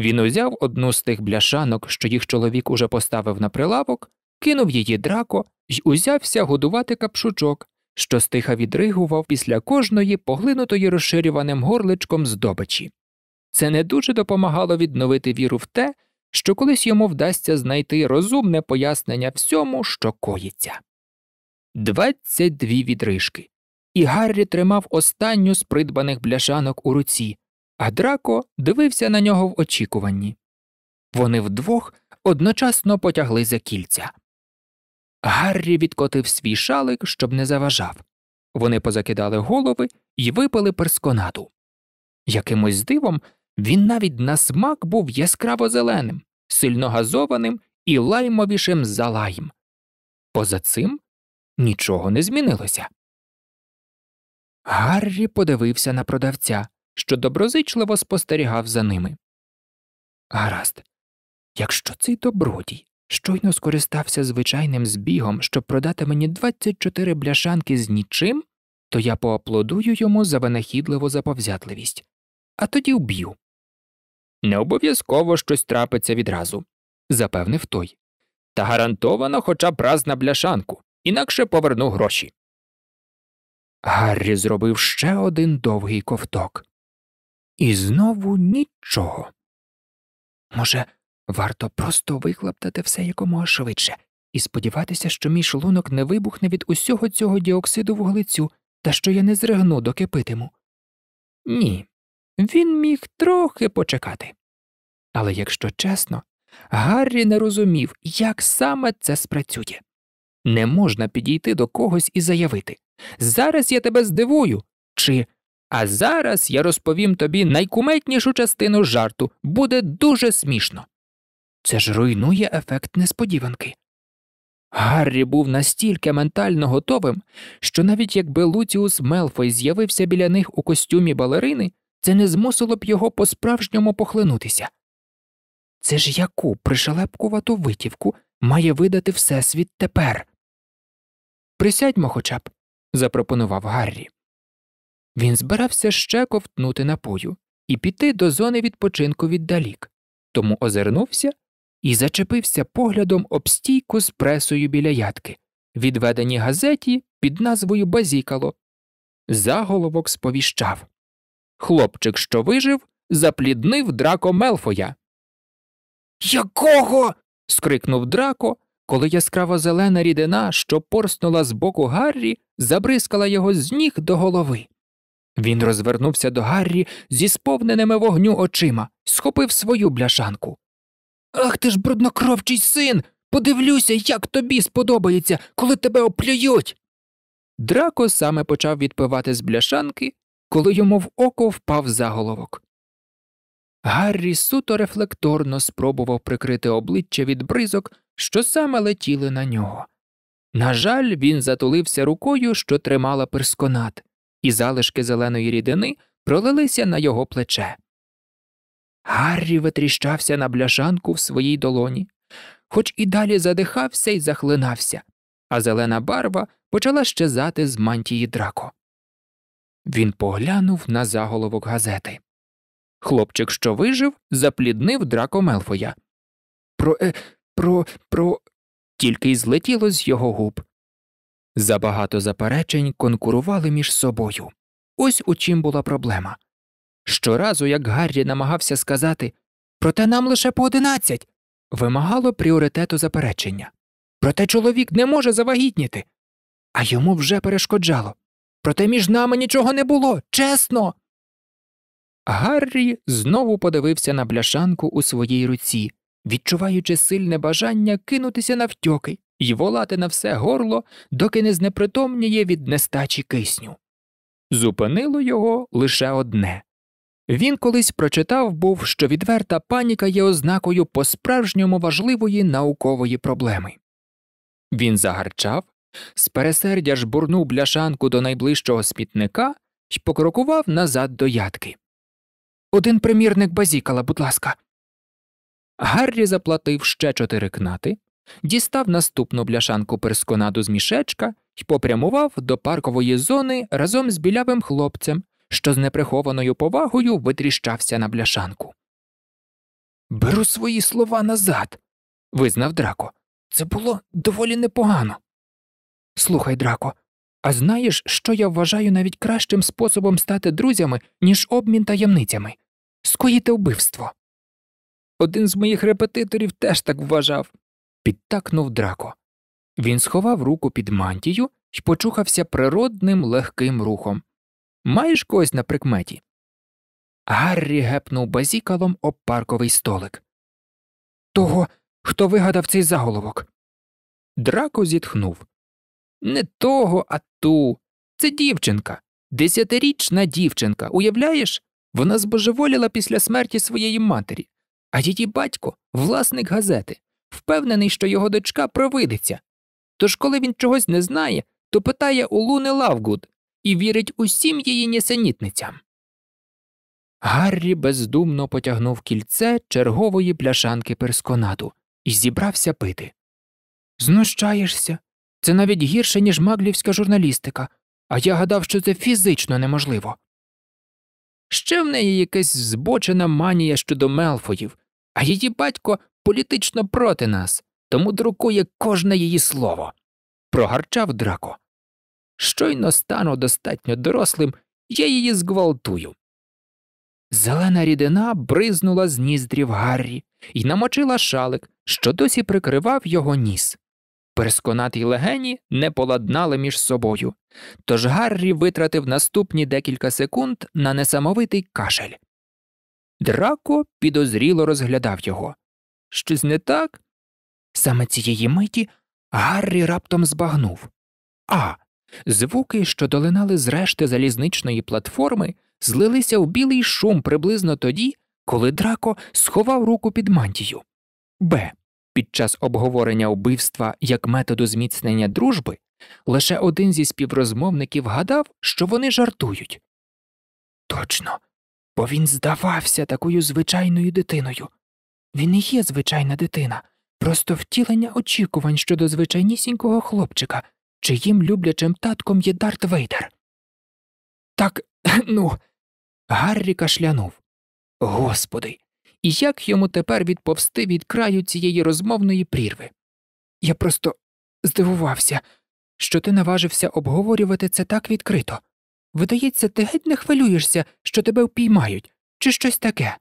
Він узяв одну з тих бляшанок, що їх чоловік уже поставив на прилавок, кинув її драко й узявся годувати капшучок, що стиха відригував після кожної поглинутої розширюваним горличком здобичі. Це не дуже допомагало відновити віру в те, що колись йому вдасться знайти розумне пояснення всьому, що коїться. Двадцять дві відрижки. І Гаррі тримав останню з придбаних бляшанок у руці, а Драко дивився на нього в очікуванні. Вони вдвох одночасно потягли за кільця. Гаррі відкотив свій шалик, щоб не заважав. Вони позакидали голови і випили персконаду. Якимось дивом він навіть на смак був яскраво зеленим, сильно газованим і лаймовішим за лайм. Поза цим нічого не змінилося. Гаррі подивився на продавця що доброзичливо спостерігав за ними. Гаразд, якщо цей добродій щойно скористався звичайним збігом, щоб продати мені 24 бляшанки з нічим, то я поаплодую йому за винахідливу заповзятливість, а тоді вб'ю. Не обов'язково щось трапиться відразу, запевнив той. Та гарантовано хоча б раз на бляшанку, інакше поверну гроші. Гаррі зробив ще один довгий ковток і знову нічого. Може, варто просто вихлоптати все якомога швидше і сподіватися, що мій шлунок не вибухне від усього цього діоксиду вуглецю та що я не зригну, доки питиму. Ні, він міг трохи почекати. Але якщо чесно, Гаррі не розумів, як саме це спрацює. Не можна підійти до когось і заявити Зараз я тебе здивую, чи а зараз я розповім тобі найкуметнішу частину жарту, буде дуже смішно. Це ж руйнує ефект несподіванки. Гаррі був настільки ментально готовим, що навіть якби Луціус Мелфой з'явився біля них у костюмі балерини, це не змусило б його по справжньому похлинутися. Це ж яку пришелепкувату витівку має видати Всесвіт тепер? Присядьмо хоча б, запропонував Гаррі. Він збирався ще ковтнути напою і піти до зони відпочинку віддалік, тому озирнувся і зачепився поглядом об стійку з пресою біля ядки, відведені газеті під назвою Базікало. Заголовок сповіщав Хлопчик, що вижив, запліднив драко Мелфоя. Якого? скрикнув драко, коли яскраво зелена рідина, що порснула з боку Гаррі, забризкала його з ніг до голови. Він розвернувся до Гаррі зі сповненими вогню очима, схопив свою бляшанку. Ах ти ж, бруднокровчий син! Подивлюся, як тобі сподобається, коли тебе оплюють. Драко саме почав відпивати з бляшанки, коли йому в око впав заголовок. Гаррі суто рефлекторно спробував прикрити обличчя від бризок, що саме летіли на нього. На жаль, він затулився рукою, що тримала персконат і залишки зеленої рідини пролилися на його плече. Гаррі витріщався на бляшанку в своїй долоні, хоч і далі задихався і захлинався, а зелена барва почала щезати з мантії драко. Він поглянув на заголовок газети. Хлопчик, що вижив, запліднив драко Мелфоя. Про. Е, про. про. тільки й злетіло з його губ. Забагато заперечень конкурували між собою. Ось у чим була проблема. Щоразу, як Гаррі намагався сказати проте нам лише по одинадцять, вимагало пріоритету заперечення. Проте чоловік не може завагітніти. А йому вже перешкоджало. Проте між нами нічого не було, чесно. Гаррі знову подивився на бляшанку у своїй руці, відчуваючи сильне бажання кинутися на навтьоки і волати на все горло, доки не знепритомніє від нестачі кисню. Зупинило його лише одне. Він колись прочитав був, що відверта паніка є ознакою по справжньому важливої наукової проблеми. Він загарчав, з пересердя жбурнув бляшанку до найближчого смітника і покрокував назад до ядки. Один примірник базікала, будь ласка. Гаррі заплатив ще чотири кнати, дістав наступну бляшанку персконаду з мішечка і попрямував до паркової зони разом з білявим хлопцем, що з неприхованою повагою витріщався на бляшанку. Беру свої слова назад. визнав Драко. Це було доволі непогано. Слухай, Драко, а знаєш, що я вважаю навіть кращим способом стати друзями, ніж обмін таємницями? Скоїти вбивство. Один з моїх репетиторів теж так вважав, підтакнув драко. Він сховав руку під мантію і почухався природним легким рухом. Маєш когось на прикметі? Гаррі гепнув базікалом об парковий столик. Того, хто вигадав цей заголовок. Драко зітхнув. Не того, а ту. Це дівчинка, десятирічна дівчинка, уявляєш? Вона збожеволіла після смерті своєї матері, а її батько власник газети впевнений, що його дочка провидиться. Тож, коли він чогось не знає, то питає у Луни Лавгуд і вірить усім її нісенітницям. Гаррі бездумно потягнув кільце чергової пляшанки персконаду і зібрався пити. Знущаєшся, це навіть гірше, ніж маглівська журналістика, а я гадав, що це фізично неможливо. Ще в неї якась збочена манія щодо Мелфоїв, а її батько політично проти нас, тому друкує кожне її слово. Прогарчав драко. Щойно стану достатньо дорослим, я її зґвалтую. Зелена рідина бризнула з ніздрів Гаррі і намочила шалик, що досі прикривав його ніс. Пересконатий легені не поладнали між собою, тож Гаррі витратив наступні декілька секунд на несамовитий кашель. Драко підозріло розглядав його, Щось не так? Саме цієї миті Гаррі раптом збагнув. А. Звуки, що долинали з решти залізничної платформи, злилися в білий шум приблизно тоді, коли Драко сховав руку під мантію. Б. Під час обговорення вбивства як методу зміцнення дружби лише один зі співрозмовників гадав, що вони жартують. Точно, бо він здавався такою звичайною дитиною. Він і є звичайна дитина, просто втілення очікувань щодо звичайнісінького хлопчика, чиїм люблячим татком є Дарт Вейдер. Так, ну. Гаррі кашлянув. Господи, і як йому тепер відповсти від краю цієї розмовної прірви? Я просто здивувався, що ти наважився обговорювати це так відкрито. Видається, ти геть не хвилюєшся, що тебе впіймають, чи щось таке.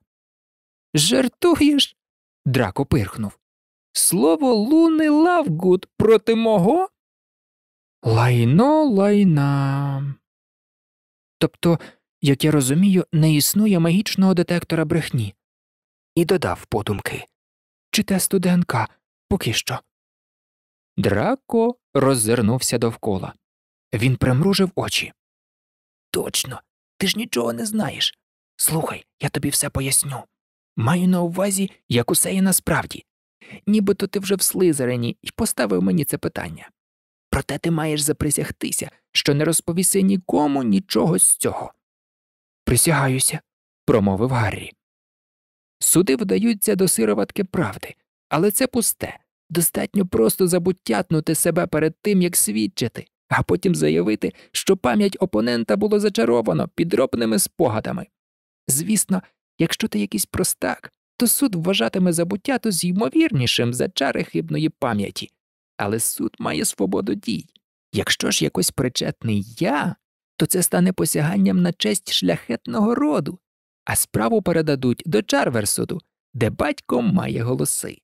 Жартуєш? Драко пирхнув. Слово луни Лавгуд проти мого? Лайно лайна. Тобто, як я розумію, не існує магічного детектора брехні. І додав подумки чи тесту ДНК поки що. Драко роззирнувся довкола. Він примружив очі. Точно, ти ж нічого не знаєш. Слухай, я тобі все поясню. Маю на увазі, як усе є насправді. Нібито ти вже в Слизерені і поставив мені це питання. Проте ти маєш заприсягтися, що не розповіси нікому нічого з цього. Присягаюся, промовив Гаррі. Суди вдаються до сироватки правди, але це пусте. Достатньо просто забуттятнути себе перед тим, як свідчити, а потім заявити, що пам'ять опонента було зачаровано підробними спогадами. Звісно, Якщо ти якийсь простак, то суд вважатиме забуття то з ймовірнішим за чари хибної пам'яті, але суд має свободу дій. Якщо ж якось причетний я, то це стане посяганням на честь шляхетного роду, а справу передадуть до Чарверсуду, де батько має голоси.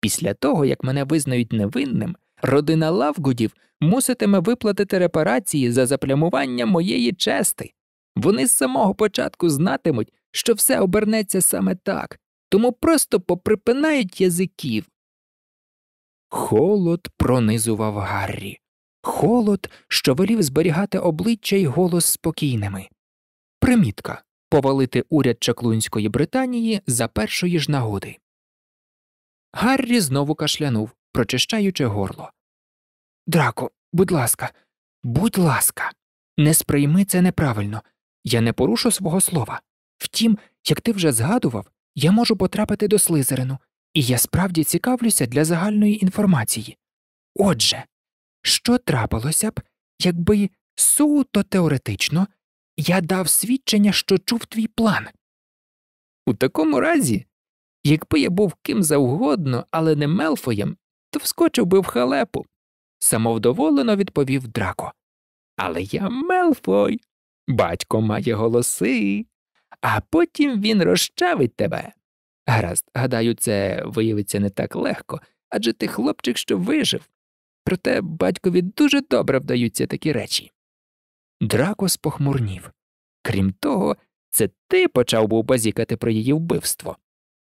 Після того, як мене визнають невинним, родина Лавгудів муситиме виплатити репарації за заплямування моєї чести. Вони з самого початку знатимуть, що все обернеться саме так, тому просто поприпинають язиків. Холод пронизував Гаррі, холод, що велів зберігати обличчя й голос спокійними. Примітка повалити уряд Чаклунської Британії за першої ж нагоди. Гаррі знову кашлянув, прочищаючи горло. Драко, будь ласка, будь ласка, не сприйми це неправильно. Я не порушу свого слова. Втім, як ти вже згадував, я можу потрапити до Слизерину, і я справді цікавлюся для загальної інформації. Отже, що трапилося б, якби суто теоретично я дав свідчення, що чув твій план? У такому разі, якби я був ким завгодно, але не Мелфоєм, то вскочив би в халепу, самовдоволено відповів Драко. Але я Мелфой, батько має голоси а потім він розчавить тебе. Гаразд, гадаю, це виявиться не так легко адже ти хлопчик, що вижив. Проте батькові дуже добре вдаються такі речі. Драко спохмурнів. Крім того, це ти почав був базікати про її вбивство.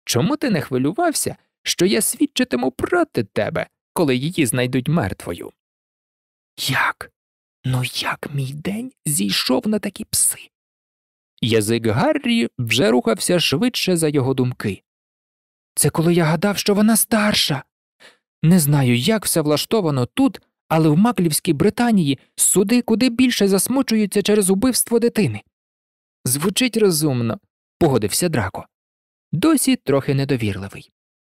Чому ти не хвилювався, що я свідчитиму проти тебе, коли її знайдуть мертвою? Як? Ну як мій день зійшов на такі пси? Язик Гаррі вже рухався швидше за його думки. Це коли я гадав, що вона старша. Не знаю, як все влаштовано тут, але в Маклівській Британії суди куди більше засмучуються через убивство дитини. Звучить розумно, погодився Драко. Досі трохи недовірливий.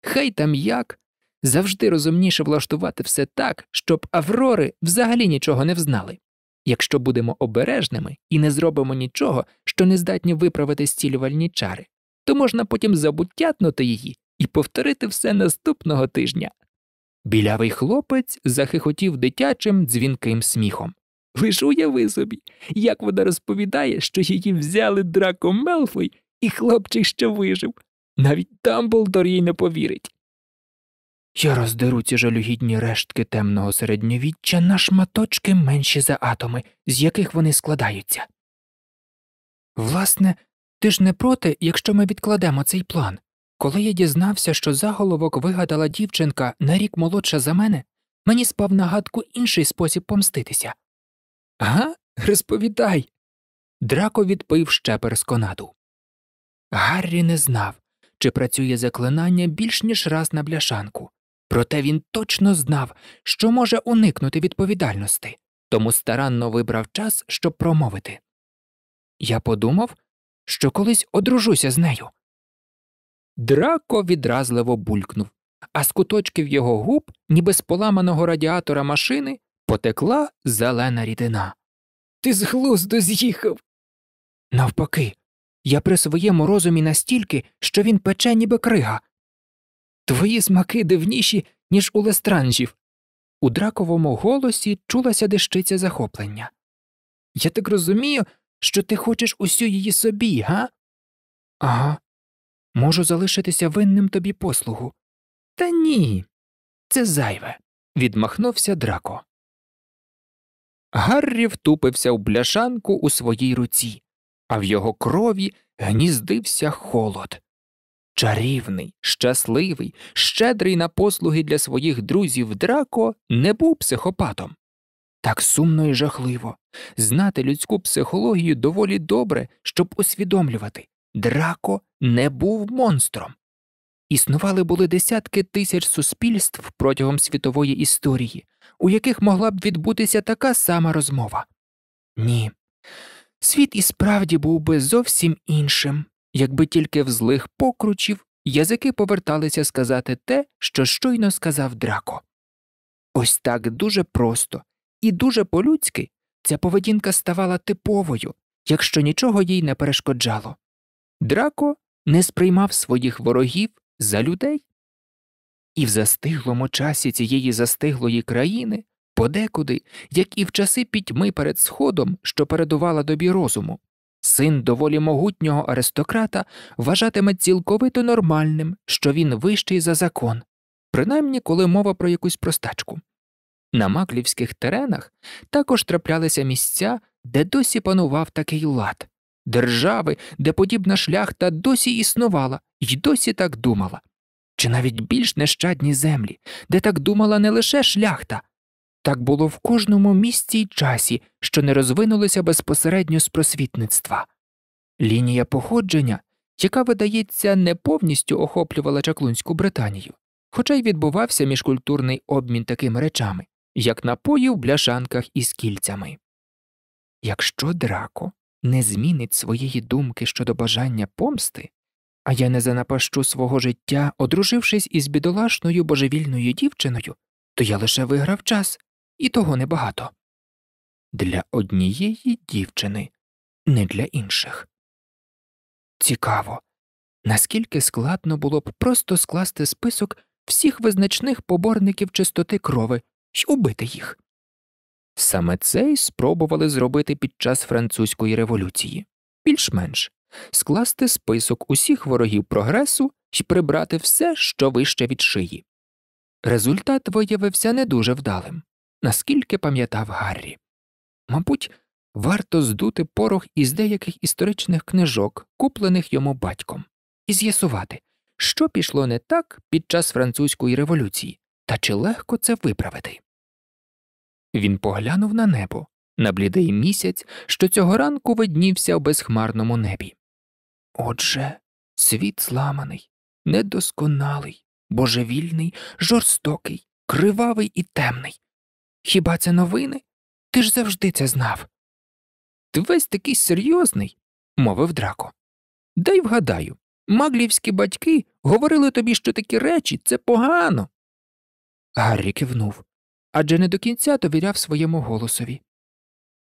Хай там як завжди розумніше влаштувати все так, щоб аврори взагалі нічого не взнали якщо будемо обережними і не зробимо нічого, що не здатні виправити зцілювальні чари, то можна потім забуттятнути її і повторити все наступного тижня. Білявий хлопець захихотів дитячим дзвінким сміхом. Лиш уяви собі, як вона розповідає, що її взяли Драко Мелфой і хлопчик що вижив. Навіть Дамблдор їй не повірить. Я роздеру ці жалюгідні рештки темного середньовіччя на шматочки менші за атоми, з яких вони складаються. Власне, ти ж не проти, якщо ми відкладемо цей план. Коли я дізнався, що заголовок вигадала дівчинка на рік молодша за мене, мені спав на гадку інший спосіб помститися. Га? розповідай. Драко відпив ще персконаду. Гаррі не знав, чи працює заклинання більш ніж раз на бляшанку. Проте він точно знав, що може уникнути відповідальності, тому старанно вибрав час, щоб промовити. Я подумав, що колись одружуся з нею. Драко відразливо булькнув, а з куточків його губ, ніби з поламаного радіатора машини, потекла зелена рідина. Ти з глузду з'їхав. Навпаки, я при своєму розумі настільки, що він пече, ніби крига, Твої смаки дивніші, ніж у лестранжів. У драковому голосі чулася дещиця захоплення. Я так розумію, що ти хочеш усю її собі, га? Ага. Можу залишитися винним тобі послугу. Та ні, це зайве. відмахнувся драко. Гаррі втупився в бляшанку у своїй руці, а в його крові гніздився холод. Чарівний, щасливий, щедрий на послуги для своїх друзів драко не був психопатом. Так сумно і жахливо. Знати людську психологію доволі добре, щоб усвідомлювати драко не був монстром. Існували були десятки тисяч суспільств протягом світової історії, у яких могла б відбутися така сама розмова. Ні. Світ і справді був би зовсім іншим якби тільки в злих покручів язики поверталися сказати те, що щойно сказав драко. Ось так дуже просто і дуже по-людськи ця поведінка ставала типовою, якщо нічого їй не перешкоджало. Драко не сприймав своїх ворогів за людей. І в застиглому часі цієї застиглої країни подекуди, як і в часи пітьми перед Сходом, що передувала добі розуму, Син доволі могутнього аристократа вважатиме цілковито нормальним, що він вищий за закон, принаймні коли мова про якусь простачку. На маклівських теренах також траплялися місця, де досі панував такий лад, держави, де подібна шляхта досі існувала і досі так думала, чи навіть більш нещадні землі, де так думала не лише шляхта, так було в кожному місці й часі, що не розвинулося безпосередньо з просвітництва. Лінія походження, яка, видається, не повністю охоплювала Чаклунську Британію, хоча й відбувався міжкультурний обмін такими речами, як напої в бляшанках із кільцями. Якщо Драко не змінить своєї думки щодо бажання помсти, а я не занапащу свого життя, одружившись із бідолашною божевільною дівчиною, то я лише виграв час і того небагато для однієї дівчини, не для інших. Цікаво, наскільки складно було б просто скласти список всіх визначних поборників чистоти крови й убити їх. Саме це й спробували зробити під час французької революції, більш менш скласти список усіх ворогів прогресу і прибрати все, що вище від шиї. Результат виявився не дуже вдалим наскільки пам'ятав Гаррі. Мабуть, варто здути порох із деяких історичних книжок, куплених йому батьком, і з'ясувати, що пішло не так під час французької революції, та чи легко це виправити. Він поглянув на небо, на блідий місяць, що цього ранку виднівся в безхмарному небі. Отже, світ зламаний, недосконалий, божевільний, жорстокий, кривавий і темний, Хіба це новини? Ти ж завжди це знав. Ти весь такий серйозний, мовив драко. Дай вгадаю, маглівські батьки говорили тобі, що такі речі це погано. Гаррі кивнув адже не до кінця довіряв своєму голосові.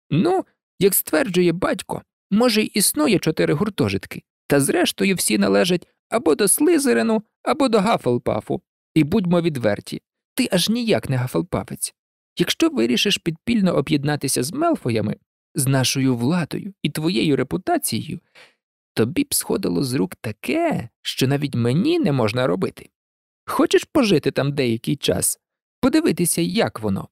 Ну, як стверджує батько, може, й існує чотири гуртожитки, та зрештою всі належать або до Слизерину, або до Гафелпафу, і будьмо відверті, ти аж ніяк не гафелпафець. Якщо вирішиш підпільно об'єднатися з Мелфоями, з нашою владою і твоєю репутацією, тобі б сходило з рук таке, що навіть мені не можна робити. Хочеш пожити там деякий час, подивитися, як воно.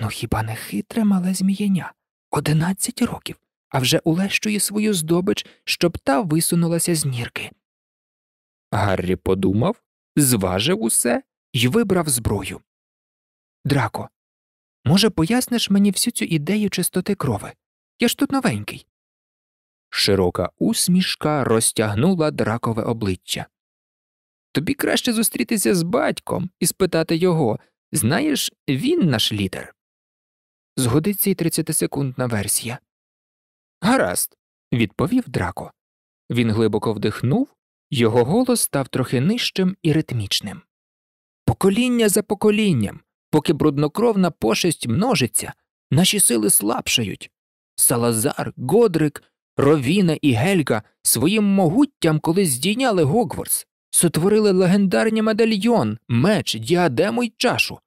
Ну хіба не хитре мале змієня одинадцять років, а вже улещує свою здобич, щоб та висунулася з нірки. Гаррі подумав, зважив усе і вибрав зброю. Драко, може, поясниш мені всю цю ідею чистоти крови? Я ж тут новенький. Широка усмішка розтягнула дракове обличчя. Тобі краще зустрітися з батьком і спитати його знаєш, він наш лідер. Згодиться й 30-секундна версія. Гаразд, відповів драко. Він глибоко вдихнув, його голос став трохи нижчим і ритмічним. Покоління за поколінням Поки бруднокровна пошесть множиться, наші сили слабшають. Салазар, Годрик, Ровіна і Гельга своїм могуттям колись здійняли Гогворс, сотворили легендарні медальйон, меч, діадему й чашу.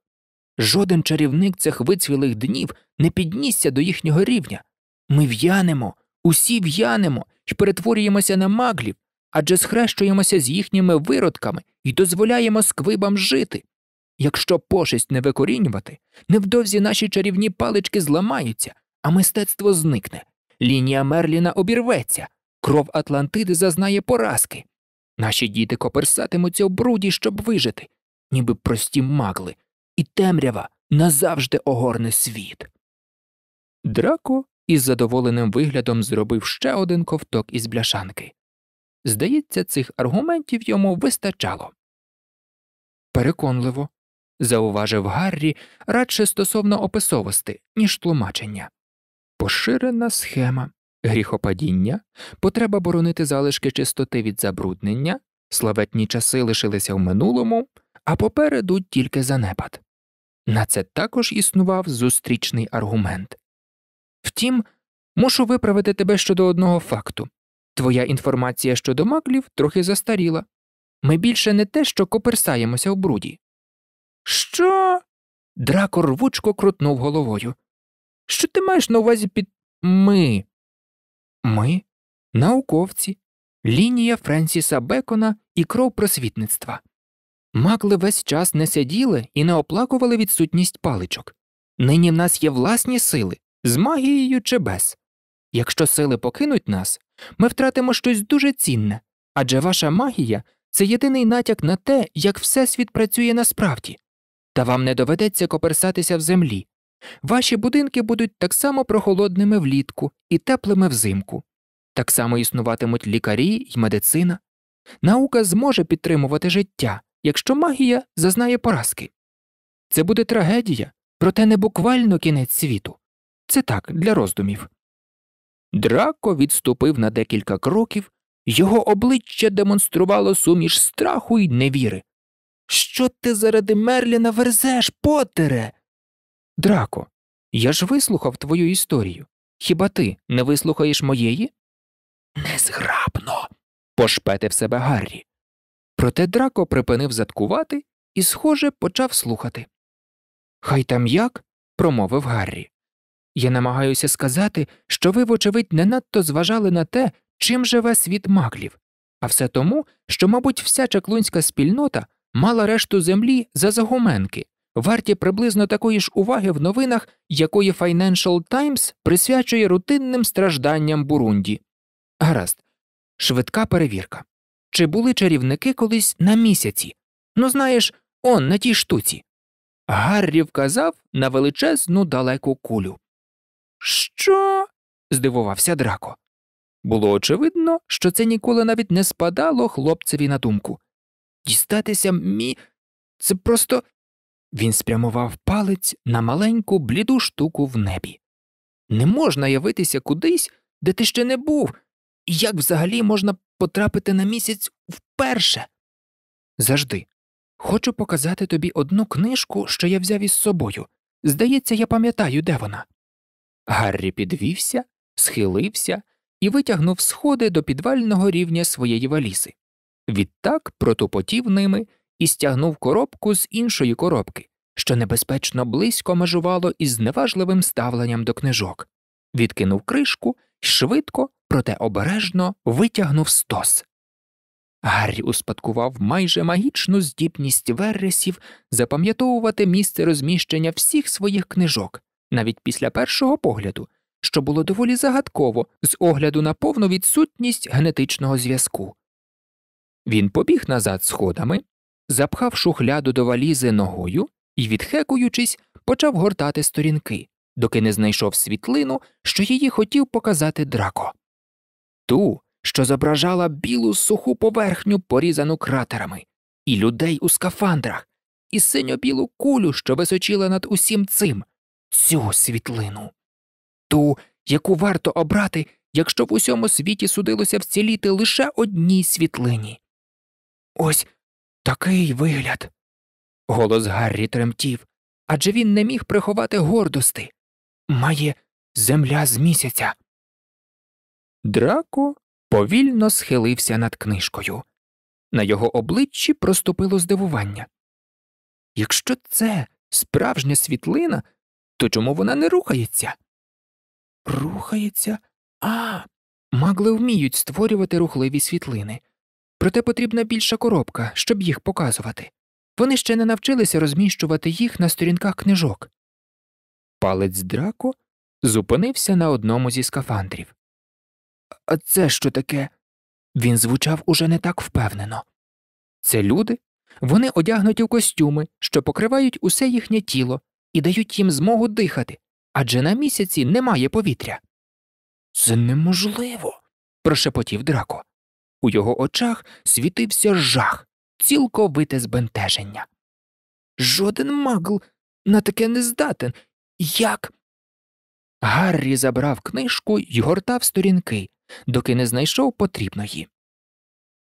Жоден чарівник цих вицвілих днів не піднісся до їхнього рівня. Ми в'янемо, усі в'янемо і перетворюємося на маглів, адже схрещуємося з їхніми виродками і дозволяємо сквибам жити. Якщо пошесть не викорінювати, невдовзі наші чарівні палички зламаються, а мистецтво зникне. Лінія Мерліна обірветься, кров Атлантиди зазнає поразки. Наші діти коперсатимуться в бруді, щоб вижити, ніби прості магли, і темрява назавжди огорне світ. Драко із задоволеним виглядом зробив ще один ковток із бляшанки. Здається, цих аргументів йому вистачало. Переконливо, зауважив Гаррі радше стосовно описовості, ніж тлумачення. Поширена схема гріхопадіння, потреба боронити залишки чистоти від забруднення, славетні часи лишилися в минулому, а попереду тільки занепад. На це також існував зустрічний аргумент. Втім, мушу виправити тебе щодо одного факту твоя інформація щодо маклів трохи застаріла. Ми більше не те, що коперсаємося в бруді, що? Драко рвучко крутнув головою. Що ти маєш на увазі під ми? Ми, науковці, лінія Френсіса Бекона і кров просвітництва. Макли весь час не сиділи і не оплакували відсутність паличок. Нині в нас є власні сили, з магією чи без. Якщо сили покинуть нас, ми втратимо щось дуже цінне адже ваша магія це єдиний натяк на те, як Всесвіт працює насправді та вам не доведеться коперсатися в землі. Ваші будинки будуть так само прохолодними влітку і теплими взимку. Так само існуватимуть лікарі й медицина. Наука зможе підтримувати життя, якщо магія зазнає поразки. Це буде трагедія, проте не буквально кінець світу. Це так, для роздумів. Драко відступив на декілька кроків, його обличчя демонструвало суміш страху й невіри, що ти заради Мерліна верзеш, Поттере? Драко, я ж вислухав твою історію. Хіба ти не вислухаєш моєї? Незграбно. пошпетив себе Гаррі. Проте драко припинив заткувати і, схоже, почав слухати. Хай там як? промовив Гаррі. Я намагаюся сказати, що ви, вочевидь, не надто зважали на те, чим живе світ маклів, а все тому, що, мабуть, вся чаклунська спільнота мала решту землі за загуменки, варті приблизно такої ж уваги в новинах, якої Financial Times присвячує рутинним стражданням Бурунді. Гаразд, швидка перевірка. Чи були чарівники колись на місяці? Ну, знаєш, он на тій штуці. Гаррі вказав на величезну далеку кулю. Що? здивувався Драко. Було очевидно, що це ніколи навіть не спадало хлопцеві на думку. Дістатися мі. Це просто. Він спрямував палець на маленьку бліду штуку в небі. Не можна явитися кудись, де ти ще не був, і як взагалі можна потрапити на місяць вперше. Завжди хочу показати тобі одну книжку, що я взяв із собою. Здається, я пам'ятаю, де вона. Гаррі підвівся, схилився і витягнув сходи до підвального рівня своєї валізи. Відтак протупотів ними і стягнув коробку з іншої коробки, що небезпечно близько межувало із зневажливим ставленням до книжок, відкинув кришку і швидко, проте обережно витягнув стос. Гаррі успадкував майже магічну здібність вересів запам'ятовувати місце розміщення всіх своїх книжок, навіть після першого погляду, що було доволі загадково з огляду на повну відсутність генетичного зв'язку. Він побіг назад сходами, запхав шухляду до валізи ногою і, відхекуючись, почав гортати сторінки, доки не знайшов світлину, що її хотів показати драко. Ту, що зображала білу суху поверхню, порізану кратерами, і людей у скафандрах, і синьо-білу кулю, що височила над усім цим, цю світлину, ту, яку варто обрати, якщо в усьому світі судилося вціліти лише одній світлині. Ось такий вигляд. Голос Гаррі тремтів, адже він не міг приховати гордости. Має земля з місяця. Драко повільно схилився над книжкою. На його обличчі проступило здивування. Якщо це справжня світлина, то чому вона не рухається? Рухається, а магли вміють створювати рухливі світлини проте потрібна більша коробка, щоб їх показувати. Вони ще не навчилися розміщувати їх на сторінках книжок. Палець драко зупинився на одному зі скафандрів. А це що таке? Він звучав уже не так впевнено. Це люди. Вони одягнуті в костюми, що покривають усе їхнє тіло і дають їм змогу дихати, адже на місяці немає повітря. Це неможливо. прошепотів драко. У його очах світився жах, цілковите збентеження. Жоден магл на таке не здатен. Як? Гаррі забрав книжку й гортав сторінки, доки не знайшов потрібної.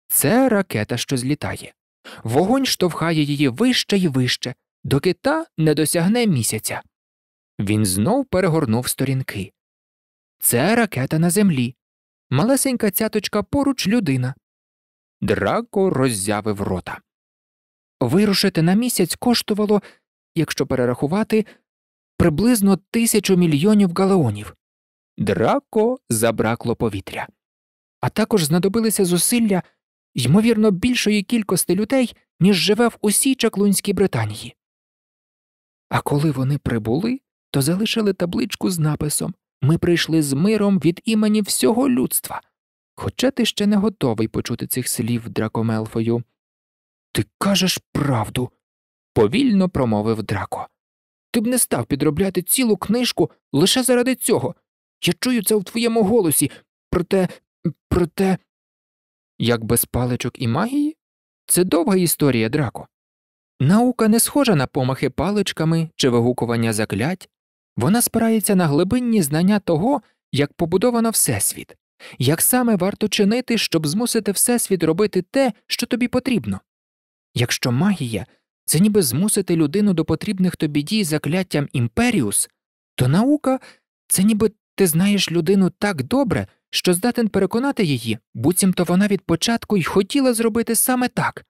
Це ракета, що злітає. Вогонь штовхає її вище й вище, доки та не досягне місяця. Він знов перегорнув сторінки. Це ракета на землі малесенька цяточка поруч людина. Драко роззявив рота. Вирушити на місяць коштувало, якщо перерахувати, приблизно тисячу мільйонів галеонів. Драко забракло повітря. А також знадобилися зусилля ймовірно більшої кількості людей, ніж живе в усій Чаклунській Британії. А коли вони прибули, то залишили табличку з написом ми прийшли з миром від імені всього людства. Хоча ти ще не готовий почути цих слів, дракомелфою. Ти кажеш правду, повільно промовив Драко. Ти б не став підробляти цілу книжку лише заради цього. Я чую це в твоєму голосі, проте, проте. Як без паличок і магії? Це довга історія, Драко. Наука не схожа на помахи паличками чи вигукування заклять, вона спирається на глибинні знання того, як побудовано Всесвіт, як саме варто чинити, щоб змусити Всесвіт робити те, що тобі потрібно. Якщо магія це ніби змусити людину до потрібних тобі дій закляттям імперіус, то наука це ніби ти знаєш людину так добре, що здатен переконати її, буцімто вона від початку й хотіла зробити саме так.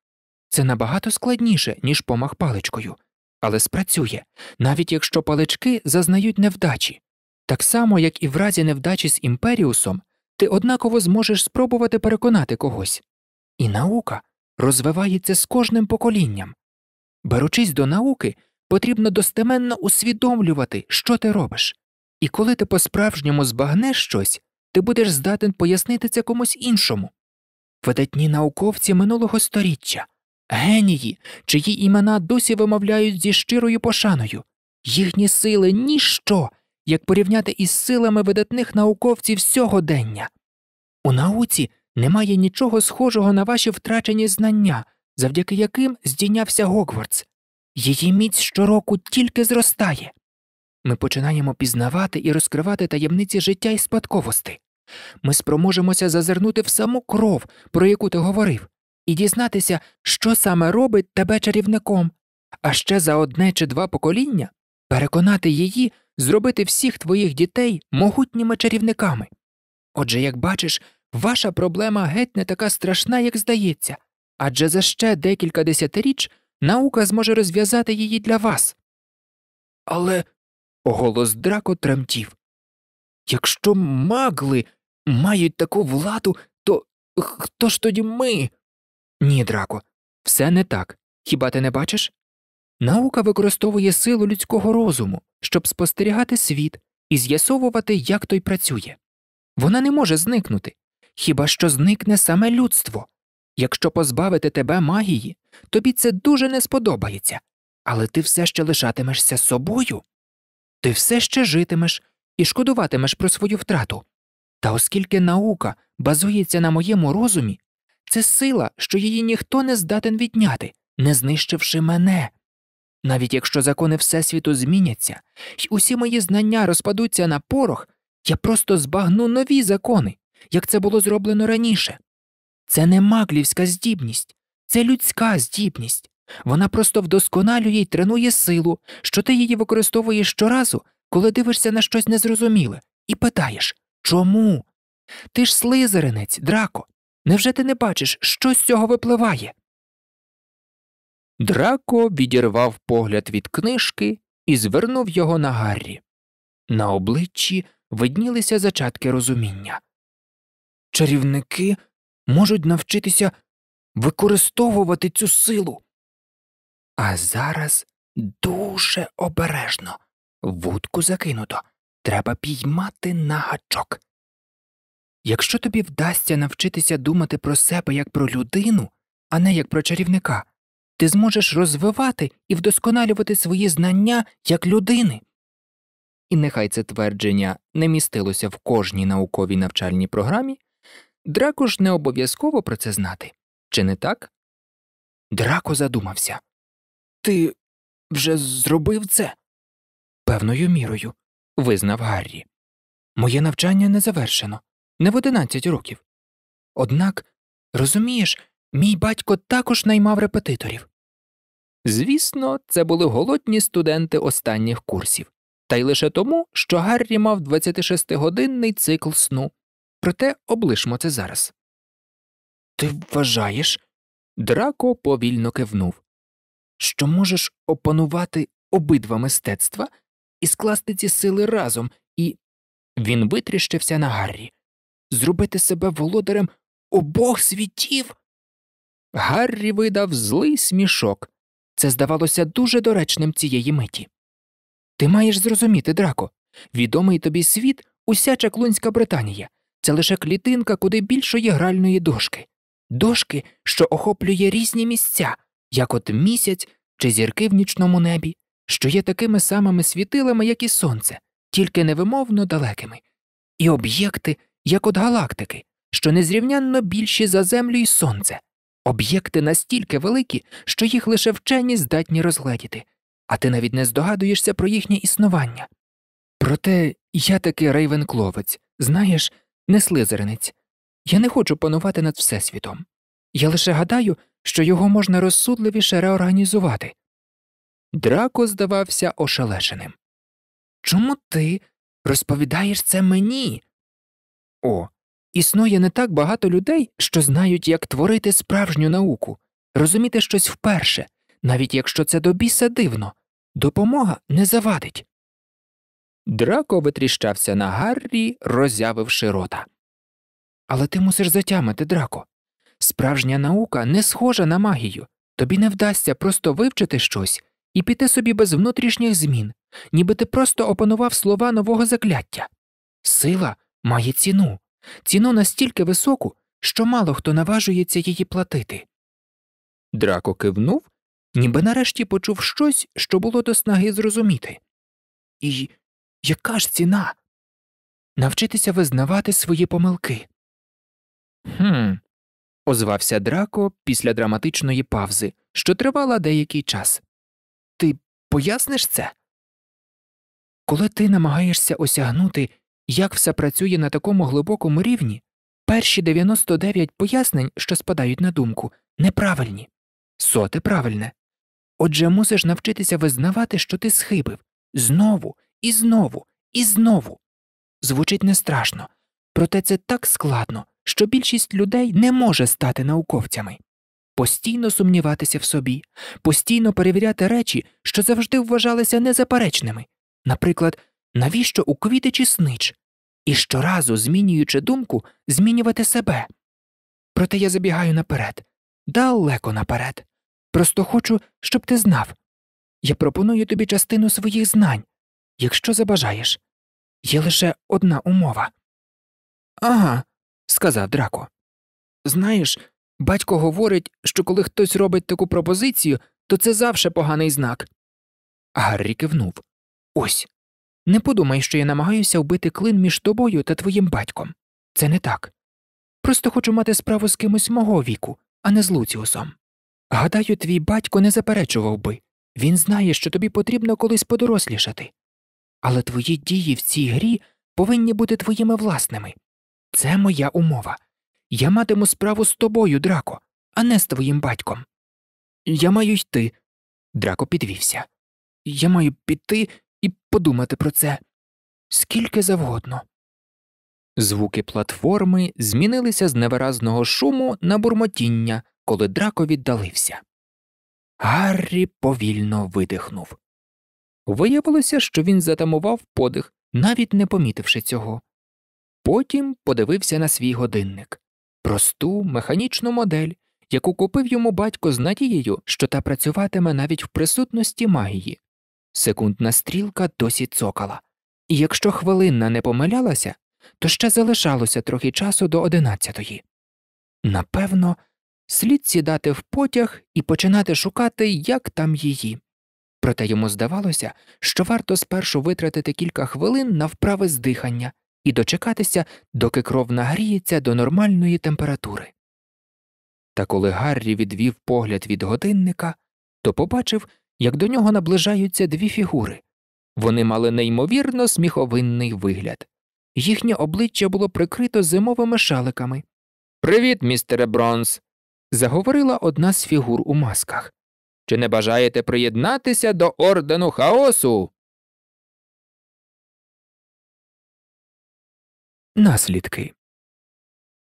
Це набагато складніше, ніж помах паличкою. Але спрацює, навіть якщо палички зазнають невдачі. Так само, як і в разі невдачі з імперіусом, ти однаково зможеш спробувати переконати когось. І наука розвивається з кожним поколінням. Беручись до науки, потрібно достеменно усвідомлювати, що ти робиш, і коли ти по справжньому збагнеш щось, ти будеш здатен пояснити це комусь іншому. Видатні науковці минулого століття генії, чиї імена досі вимовляють зі щирою пошаною, їхні сили ніщо, як порівняти із силами видатних науковців сьогодення. У науці немає нічого схожого на ваші втрачені знання, завдяки яким здійнявся Гогвардс. Її міць щороку тільки зростає. Ми починаємо пізнавати і розкривати таємниці життя і спадковості. Ми спроможемося зазирнути в саму кров, про яку ти говорив, і дізнатися, що саме робить тебе чарівником, а ще за одне чи два покоління переконати її зробити всіх твоїх дітей могутніми чарівниками. Отже, як бачиш, ваша проблема геть не така страшна, як здається, адже за ще декілька десятиріч наука зможе розв'язати її для вас. Але голос драко тремтів. Якщо магли мають таку владу, то хто ж тоді ми? Ні, драко, все не так. Хіба ти не бачиш? Наука використовує силу людського розуму, щоб спостерігати світ і з'ясовувати, як той працює. Вона не може зникнути. Хіба що зникне саме людство. Якщо позбавити тебе магії, тобі це дуже не сподобається, але ти все ще лишатимешся собою, ти все ще житимеш і шкодуватимеш про свою втрату. Та оскільки наука базується на моєму розумі, це сила, що її ніхто не здатен відняти, не знищивши мене. Навіть якщо закони Всесвіту зміняться, і усі мої знання розпадуться на порох, я просто збагну нові закони, як це було зроблено раніше. Це не маглівська здібність, це людська здібність. Вона просто вдосконалює й тренує силу, що ти її використовуєш щоразу, коли дивишся на щось незрозуміле, і питаєш чому? Ти ж слизеринець, драко, Невже ти не бачиш, що з цього випливає? Драко відірвав погляд від книжки і звернув його на Гаррі. На обличчі виднілися зачатки розуміння. Чарівники можуть навчитися використовувати цю силу. А зараз дуже обережно, вудку закинуто, треба піймати на гачок. Якщо тобі вдасться навчитися думати про себе як про людину, а не як про чарівника, ти зможеш розвивати і вдосконалювати свої знання як людини. І нехай це твердження не містилося в кожній науковій навчальній програмі, Драко ж не обов'язково про це знати, чи не так? Драко задумався Ти вже зробив це? Певною мірою, визнав Гаррі. Моє навчання не завершено не в 11 років. Однак, розумієш, мій батько також наймав репетиторів. Звісно, це були голодні студенти останніх курсів, та й лише тому, що Гаррі мав 26-годинний цикл сну. Проте облишмо це зараз. Ти вважаєш? Драко повільно кивнув, що можеш опанувати обидва мистецтва і скласти ці сили разом, і він витріщився на Гаррі зробити себе володарем обох світів. Гаррі видав злий смішок. Це здавалося дуже доречним цієї миті. Ти маєш зрозуміти, Драко, відомий тобі світ, уся чаклунська Британія, це лише клітинка куди більшої гральної дошки, дошки, що охоплює різні місця, як от місяць чи зірки в нічному небі, що є такими самими світилами, як і сонце, тільки невимовно далекими, і об'єкти, як от галактики, що незрівнянно більші за Землю і Сонце, об'єкти настільки великі, що їх лише вчені здатні розгледіти, а ти навіть не здогадуєшся про їхнє існування. Проте я таки рейвенкловець, знаєш, не слизеринець. Я не хочу панувати над Всесвітом. Я лише гадаю, що його можна розсудливіше реорганізувати. Драко здавався ошелешеним. Чому ти розповідаєш це мені? О, існує не так багато людей, що знають, як творити справжню науку, розуміти щось вперше, навіть якщо це до біса дивно, допомога не завадить. Драко витріщався на Гаррі, роззявивши рота. Але ти мусиш затямити, драко. Справжня наука не схожа на магію, тобі не вдасться просто вивчити щось і піти собі без внутрішніх змін, ніби ти просто опанував слова нового закляття. Сила має ціну, ціну настільки високу, що мало хто наважується її платити. Драко кивнув, ніби нарешті почув щось, що було до снаги зрозуміти. І яка ж ціна? Навчитися визнавати свої помилки. «Хм», – озвався Драко після драматичної павзи, що тривала деякий час. Ти поясниш це? Коли ти намагаєшся осягнути як все працює на такому глибокому рівні, перші 99 пояснень, що спадають на думку, неправильні, соте правильне. Отже, мусиш навчитися визнавати, що ти схибив знову і знову і знову. Звучить не страшно, проте це так складно, що більшість людей не може стати науковцями. Постійно сумніватися в собі, постійно перевіряти речі, що завжди вважалися незаперечними. Наприклад, навіщо у квітичі снич, і щоразу, змінюючи думку, змінювати себе. Проте я забігаю наперед, далеко наперед. Просто хочу, щоб ти знав. Я пропоную тобі частину своїх знань, якщо забажаєш. Є лише одна умова. Ага, сказав Драко. Знаєш, батько говорить, що коли хтось робить таку пропозицію, то це завше поганий знак. Гаррі кивнув. Ось не подумай, що я намагаюся вбити клин між тобою та твоїм батьком. Це не так. Просто хочу мати справу з кимось мого віку, а не з Луціусом. Гадаю, твій батько не заперечував би він знає, що тобі потрібно колись подорослішати. Але твої дії в цій грі повинні бути твоїми власними. Це моя умова. Я матиму справу з тобою, драко, а не з твоїм батьком. Я маю йти. Драко підвівся. Я маю піти і подумати про це скільки завгодно. Звуки платформи змінилися з невиразного шуму на бурмотіння, коли драко віддалився. Гаррі повільно видихнув. Виявилося, що він затамував подих, навіть не помітивши цього. Потім подивився на свій годинник просту механічну модель, яку купив йому батько з надією, що та працюватиме навіть в присутності магії, Секундна стрілка досі цокала, і якщо хвилинна не помилялася, то ще залишалося трохи часу до одинадцятої. Напевно, слід сідати в потяг і починати шукати, як там її. Проте йому здавалося, що варто спершу витратити кілька хвилин на вправи здихання і дочекатися, доки кров нагріється до нормальної температури. Та коли Гаррі відвів погляд від годинника, то побачив, як до нього наближаються дві фігури. Вони мали неймовірно сміховинний вигляд. Їхнє обличчя було прикрито зимовими шаликами. Привіт, містере Бронс. заговорила одна з фігур у масках. Чи не бажаєте приєднатися до ордену хаосу? Наслідки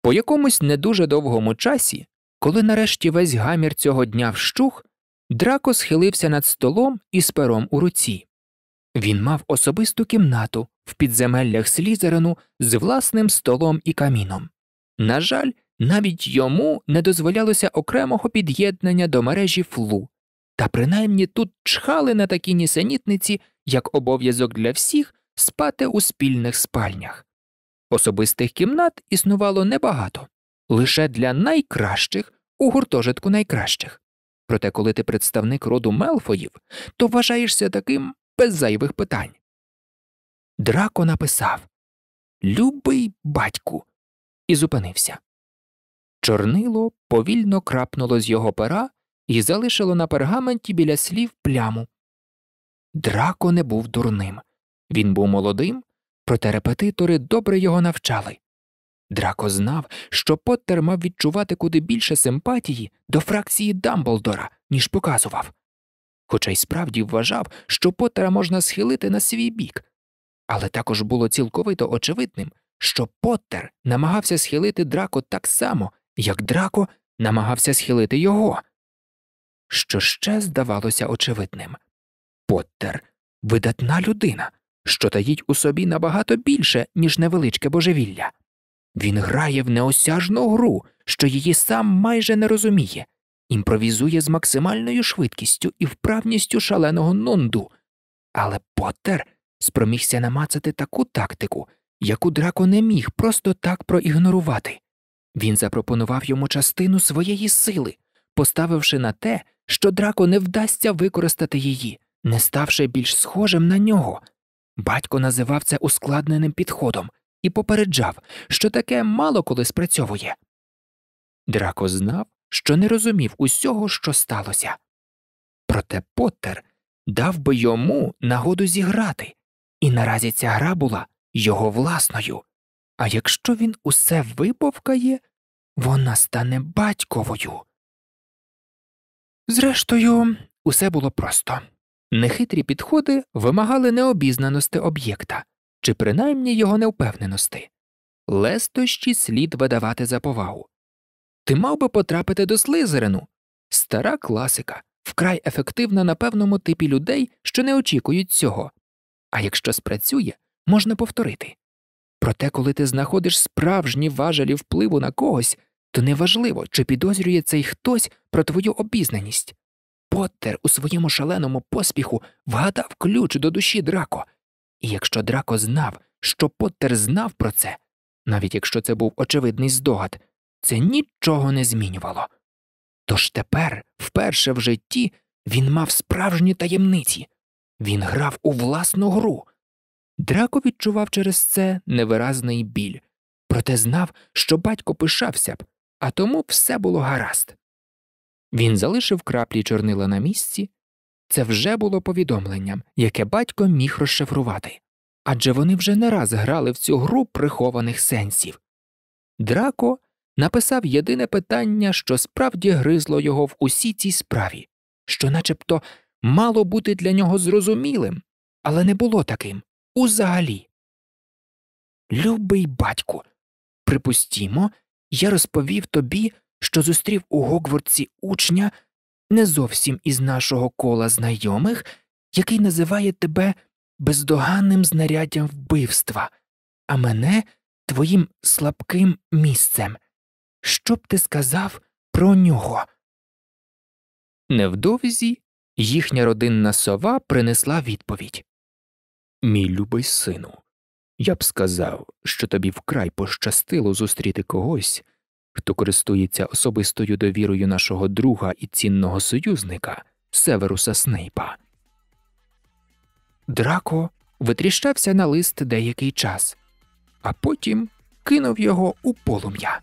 по якомусь не дуже довгому часі, коли нарешті весь гамір цього дня вщух, Драко схилився над столом із пером у руці. Він мав особисту кімнату в підземеллях слізерину з власним столом і каміном. На жаль, навіть йому не дозволялося окремого під'єднання до мережі флу, та принаймні тут чхали на такі нісенітниці, як обов'язок для всіх спати у спільних спальнях. Особистих кімнат існувало небагато лише для найкращих у гуртожитку найкращих. Проте, коли ти представник роду Мелфоїв, то вважаєшся таким без зайвих питань. Драко написав Любий батьку. і зупинився. Чорнило повільно крапнуло з його пера і залишило на пергаменті біля слів пляму. Драко не був дурним. Він був молодим, проте репетитори добре його навчали. Драко знав, що Поттер мав відчувати куди більше симпатії до фракції Дамблдора, ніж показував, хоча й справді вважав, що Поттера можна схилити на свій бік, але також було цілковито очевидним, що Поттер намагався схилити драко так само, як драко намагався схилити його. Що ще здавалося очевидним Поттер видатна людина, що таїть у собі набагато більше, ніж невеличке божевілля. Він грає в неосяжну гру, що її сам майже не розуміє, імпровізує з максимальною швидкістю і вправністю шаленого нунду, Але Поттер спромігся намацати таку тактику, яку драко не міг просто так проігнорувати. Він запропонував йому частину своєї сили, поставивши на те, що драко не вдасться використати її, не ставши більш схожим на нього. Батько називав це ускладненим підходом і попереджав, що таке мало коли спрацьовує. Драко знав, що не розумів усього, що сталося. Проте Поттер дав би йому нагоду зіграти, і наразі ця гра була його власною. А якщо він усе виповкає, вона стане батьковою. Зрештою, усе було просто нехитрі підходи вимагали необізнаності об'єкта, чи принаймні його невпевненості. Лестощі слід видавати за повагу. Ти мав би потрапити до слизерину. Стара класика, вкрай ефективна на певному типі людей, що не очікують цього. А якщо спрацює, можна повторити. Проте, коли ти знаходиш справжні важелі впливу на когось, то неважливо, чи підозрює цей хтось про твою обізнаність. Поттер у своєму шаленому поспіху вгадав ключ до душі драко, і якщо Драко знав, що Поттер знав про це, навіть якщо це був очевидний здогад, це нічого не змінювало. Тож тепер, вперше в житті, він мав справжні таємниці він грав у власну гру. Драко відчував через це невиразний біль, проте знав, що батько пишався б, а тому все було гаразд. Він залишив краплі чорнила на місці це вже було повідомленням, яке батько міг розшифрувати, адже вони вже не раз грали в цю гру прихованих сенсів. Драко написав єдине питання, що справді гризло його в усій цій справі, що начебто мало бути для нього зрозумілим, але не було таким узагалі. Любий батьку, припустімо, я розповів тобі, що зустрів у Гогвардсі учня не зовсім із нашого кола знайомих, який називає тебе бездоганним знаряддям вбивства, а мене твоїм слабким місцем. Що б ти сказав про нього? Невдовзі їхня родинна сова принесла відповідь Мій любий сину, я б сказав, що тобі вкрай пощастило зустріти когось. Хто користується особистою довірою нашого друга і цінного союзника Северуса Снейпа. Драко витріщався на лист деякий час, а потім кинув його у полум'я.